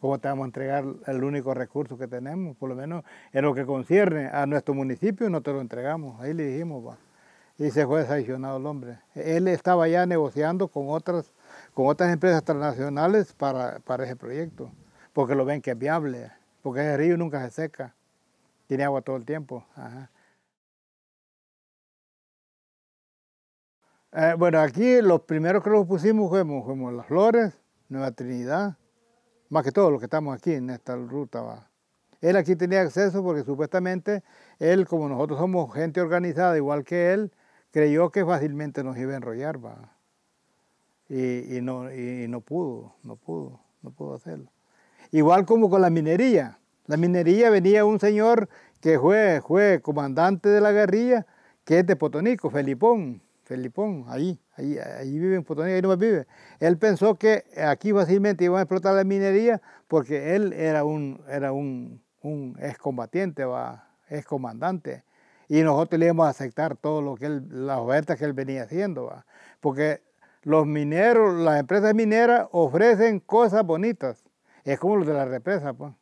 Speaker 1: ¿Cómo te vamos a entregar el único recurso que tenemos? Por lo menos en lo que concierne a nuestro municipio, no te lo entregamos. Ahí le dijimos, va. Pues. Y se fue adicionado el hombre. Él estaba ya negociando con otras, con otras empresas transnacionales para, para ese proyecto, porque lo ven que es viable, porque ese río nunca se seca, tiene agua todo el tiempo. Ajá. Eh, bueno, aquí los primeros que los pusimos fuimos, fuimos Las Flores, Nueva Trinidad, más que todo los que estamos aquí en esta ruta. Va. Él aquí tenía acceso porque supuestamente él, como nosotros somos gente organizada igual que él, creyó que fácilmente nos iba a enrollar, va. Y, no, no, pudo, no pudo, no pudo hacerlo. Igual como con la minería. La minería venía un señor que fue, fue comandante de la guerrilla, que es de Potonico, Felipón. Felipón, ahí, ahí, vive en ahí no más vive. Él pensó que aquí fácilmente iban a explotar la minería porque él era un, era un, un excombatiente, va, excomandante, y nosotros le íbamos a aceptar todas las ofertas que él venía haciendo, porque los mineros, las empresas mineras ofrecen cosas bonitas, es como los de la represa, pues,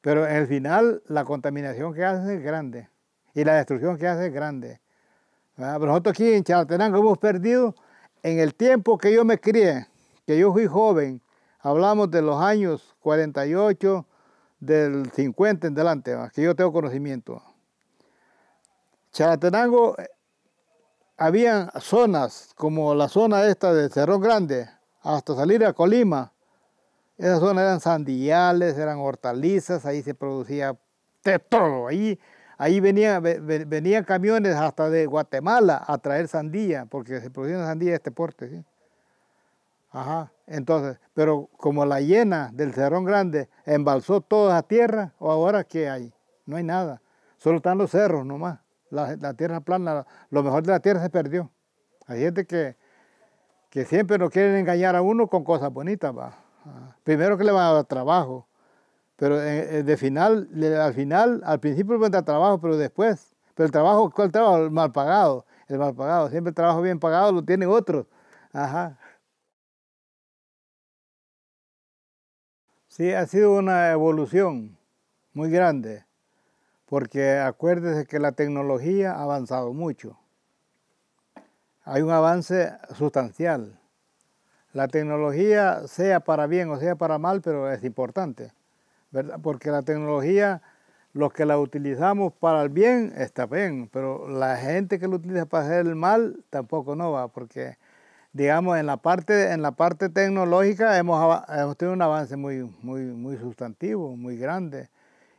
Speaker 1: Pero al final la contaminación que hacen es grande y la destrucción que hace es grande. Ah, nosotros aquí en Chalatenango hemos perdido en el tiempo que yo me crié, que yo fui joven, hablamos de los años 48, del 50 en adelante, que yo tengo conocimiento. Chalatenango eh, habían zonas, como la zona esta de Cerrón Grande, hasta salir a Colima. Esas zonas eran sandiales, eran hortalizas, ahí se producía de todo. Ahí Ahí venían, camiones hasta de Guatemala a traer sandía, porque se producía sandía de este porte. Ajá, entonces, pero como la llena del Cerrón Grande embalsó toda la tierra, ¿o ahora qué hay? No hay nada, solo están los cerros nomás, la, la tierra plana, lo mejor de la tierra se perdió. Hay gente que, que siempre nos quieren engañar a uno con cosas bonitas, va. Primero que le van a dar trabajo, pero eh, eh, de final, al final, al principio cuenta trabajo, pero después. Pero el trabajo, ¿cuál trabajo? El mal pagado. El mal pagado. Siempre el trabajo bien pagado lo tiene otro, Ajá. Sí, ha sido una evolución muy grande, porque acuérdese que la tecnología ha avanzado mucho. Hay un avance sustancial. La tecnología, sea para bien o sea para mal, pero es importante. Porque la tecnología, los que la utilizamos para el bien, está bien, pero la gente que la utiliza para hacer el mal, tampoco no va, porque digamos, en la parte, en la parte tecnológica hemos, tenido un avance muy, muy, muy sustantivo, muy grande.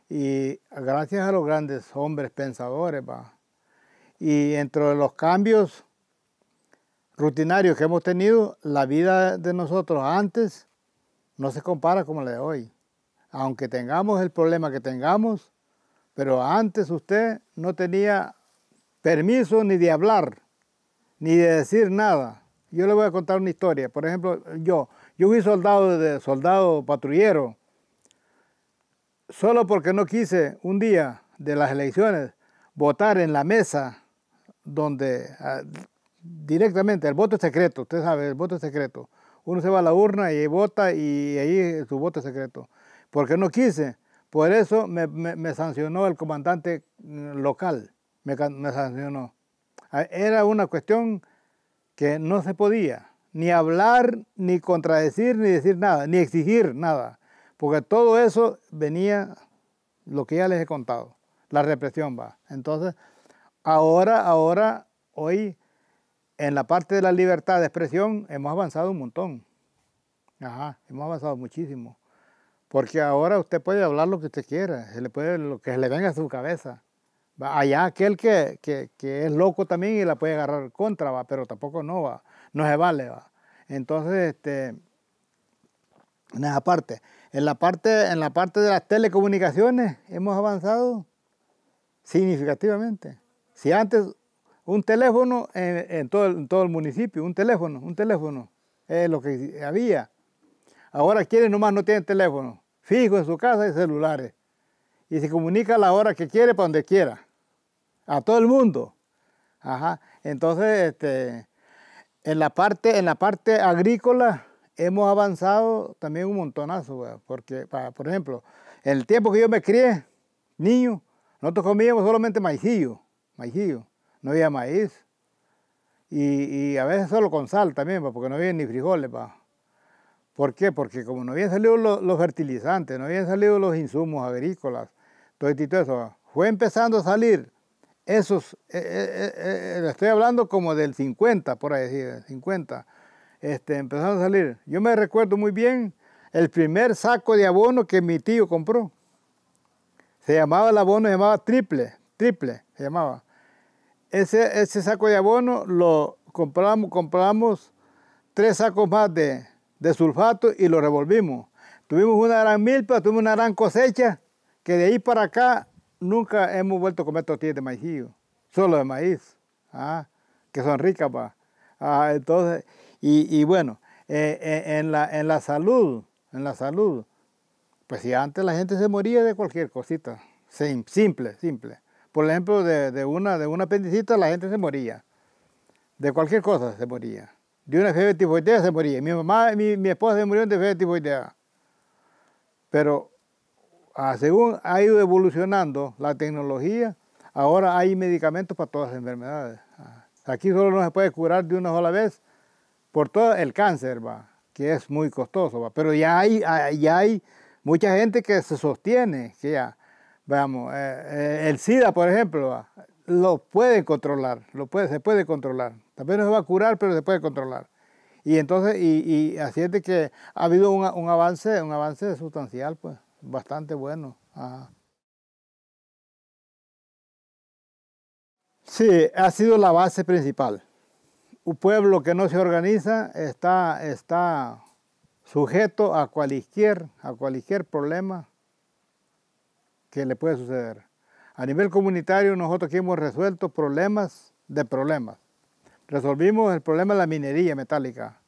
Speaker 1: Y gracias a los grandes hombres pensadores. ¿va? Y entre los cambios rutinarios que hemos tenido, la vida de nosotros antes no se compara con la de hoy aunque tengamos el problema que tengamos, pero antes usted no tenía permiso ni de hablar, ni de decir nada. Yo le voy a contar una historia. Por ejemplo, yo, yo fui soldado de soldado patrullero. Solo porque no quise un día de las elecciones votar en la mesa donde ah, directamente el voto es secreto, usted sabe, el voto es secreto. Uno se va a la urna y vota y ahí su voto es secreto porque no quise. Por eso me, sancionó el comandante mm, local, me, me, sancionó. Ah, era una cuestión que no se podía ni hablar, ni contradecir, ni decir nada, ni exigir nada, porque todo eso venía, lo que ya les he contado, la represión va. Entonces, ahora, ahora, hoy, en la parte de la libertad de expresión, hemos avanzado un montón. Ajá, hemos avanzado muchísimo. Porque ahora usted puede hablar lo que usted quiera, le puede, lo que le venga a su cabeza. Va allá aquel que, es loco también y la puede agarrar contra, va, pero tampoco no va, no se vale, va. Entonces, este, en esa parte. En la parte, en la parte de las telecomunicaciones hemos avanzado significativamente. Si antes un teléfono eh, en, todo, en todo, el municipio, un teléfono, un teléfono, es lo que había. Ahora quienes nomás no tienen teléfono fijo en su casa y celulares. Y se comunica a la hora que quiere, para donde quiera. A todo el mundo. Ajá. Entonces, este, en, la parte, en la parte agrícola hemos avanzado también un montonazo, porque, por ejemplo, en el tiempo que yo me crié, niño, nosotros comíamos solamente maicillo, maicillo, no había maíz. Y, a veces solo con sal también, porque no había ni frijoles. ¿Por qué? Porque como no habían salido los, fertilizantes, no habían salido los insumos agrícolas, todo y este eso, fue empezando a salir esos, eh, eh, eh, estoy hablando como del 50, por ahí decir, 50, este, a salir. Yo me recuerdo muy bien el primer saco de abono que mi tío compró. Se llamaba el abono, se llamaba triple, triple, se llamaba. Ese, ese saco de abono lo compramos, compramos tres sacos más de, de sulfato y lo revolvimos. Tuvimos una gran milpa, tuvimos una gran cosecha, que de ahí para acá nunca hemos vuelto a comer tortillas de maíz, solo de maíz, ¿ah? que son ricas. Ah, entonces, y, bueno, eh, eh, en, la, en la salud, en la salud, pues si antes la gente se moría de cualquier cosita, simple, simple. Por ejemplo, de, una, de la gente se moría, de cualquier cosa se moría. De una fiebre tifoidea se moría. Mi mamá, mi, esposa se murió de fiebre tifoidea. Pero ah, según ha ido evolucionando la tecnología, ahora hay medicamentos para todas las enfermedades. Ah, aquí solo no se puede curar de una sola vez por todo el cáncer, va, que es muy costoso, Pero ya hay, ah, hay mucha gente que se sostiene, que ya, vamos, eh, eh, el SIDA, por ejemplo, lo puede controlar, lo se puede controlar. También no se va a curar, pero se puede controlar. Y entonces, y, así es de que ha habido un, avance, un avance sustancial, pues, bastante bueno. Sí, ha sido la base principal. Un pueblo que no se organiza está, está sujeto a cualquier, a cualquier problema que le puede suceder. A nivel comunitario nosotros aquí hemos resuelto problemas de problemas. Resolvimos el problema de la minería metálica.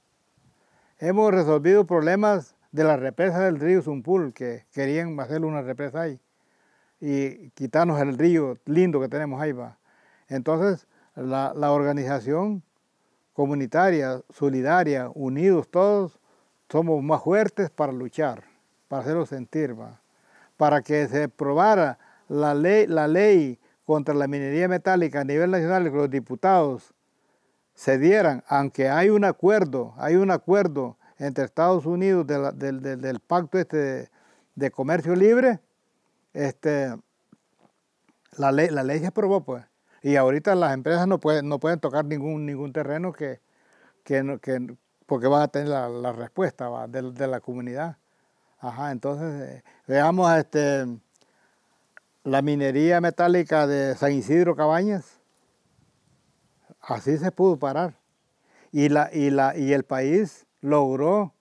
Speaker 1: Hemos resolvido problemas de la represa del río Zumpul, que querían hacer una represa ahí y quitarnos el río lindo que tenemos ahí. Va. Entonces, la, organización comunitaria, solidaria, unidos todos, somos más fuertes para luchar, para hacerlo sentir, ¿va? para que se probara la ley, la ley contra la minería metálica a nivel nacional, con los diputados se dieran, aunque hay un acuerdo, hay un acuerdo entre Estados Unidos del pacto este de, comercio libre, este, la, ley, la ley se aprobó pues. Y ahorita las empresas no pueden, no pueden tocar ningún, ningún terreno que, que, porque van a tener la, respuesta De, la comunidad. Ajá, entonces, eh, veamos este, la minería metálica de San Isidro Cabañas así se pudo parar. Y, el país logró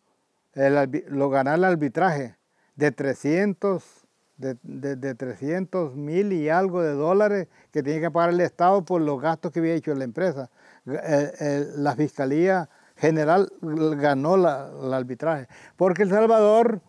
Speaker 1: ganar el arbitraje de 300 mil y algo de dólares que tiene que pagar el Estado por los gastos que había hecho la empresa. Eh, eh, la Fiscalía General ganó el arbitraje. Porque El Salvador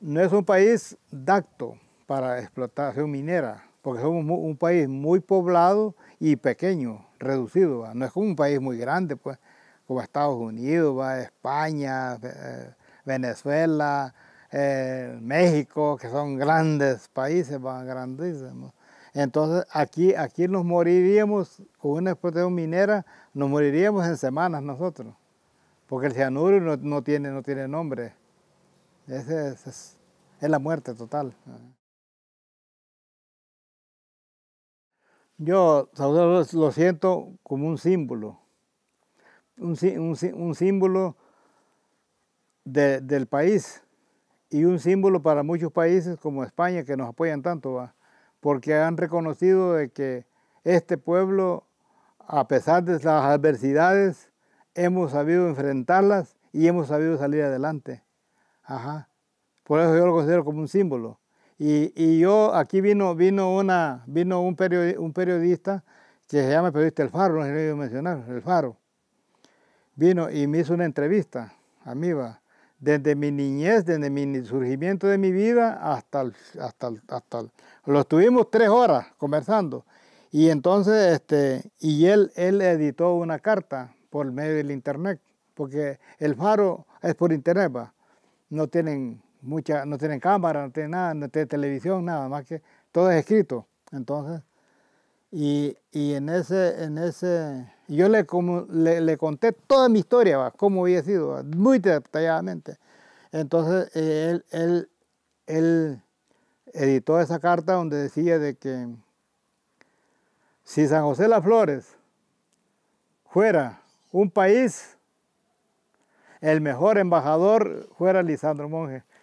Speaker 1: no es un país dacto para explotación minera, porque somos un país muy poblado y pequeño, reducido. No es como un país muy grande, pues, como Estados Unidos, España, eh, Venezuela, eh, México, que son grandes países, ¿va? grandísimos. Entonces aquí, aquí nos moriríamos con una explotación minera, nos moriríamos en semanas nosotros, porque el cianuro no, tiene, no tiene nombre. es la muerte total. Yo lo siento como un símbolo, un, símbolo del país y un símbolo para muchos países como España que nos apoyan tanto, porque han reconocido de que este pueblo, a pesar de las adversidades, hemos sabido enfrentarlas y hemos sabido salir adelante. Por eso yo lo considero como un símbolo. Y, yo, aquí vino, vino, una, vino un, periodista que se llama periodista El Faro, no sé si mencionar, El Faro. Vino y me hizo una entrevista a mí, va. Desde mi niñez, desde mi surgimiento de mi vida hasta, hasta, hasta lo estuvimos tres horas conversando. Y entonces, este, y él, él editó una carta por medio del internet, porque el faro es por internet, va. No tienen no tienen cámara, no tiene nada, no tiene televisión, nada más que todo es escrito. Entonces, y, en ese, en ese, yo le, le, conté toda mi historia, cómo había sido, muy detalladamente. Entonces, él, él, editó esa carta donde decía de que si San José las Flores fuera un país, el mejor embajador fuera Lisandro Monge.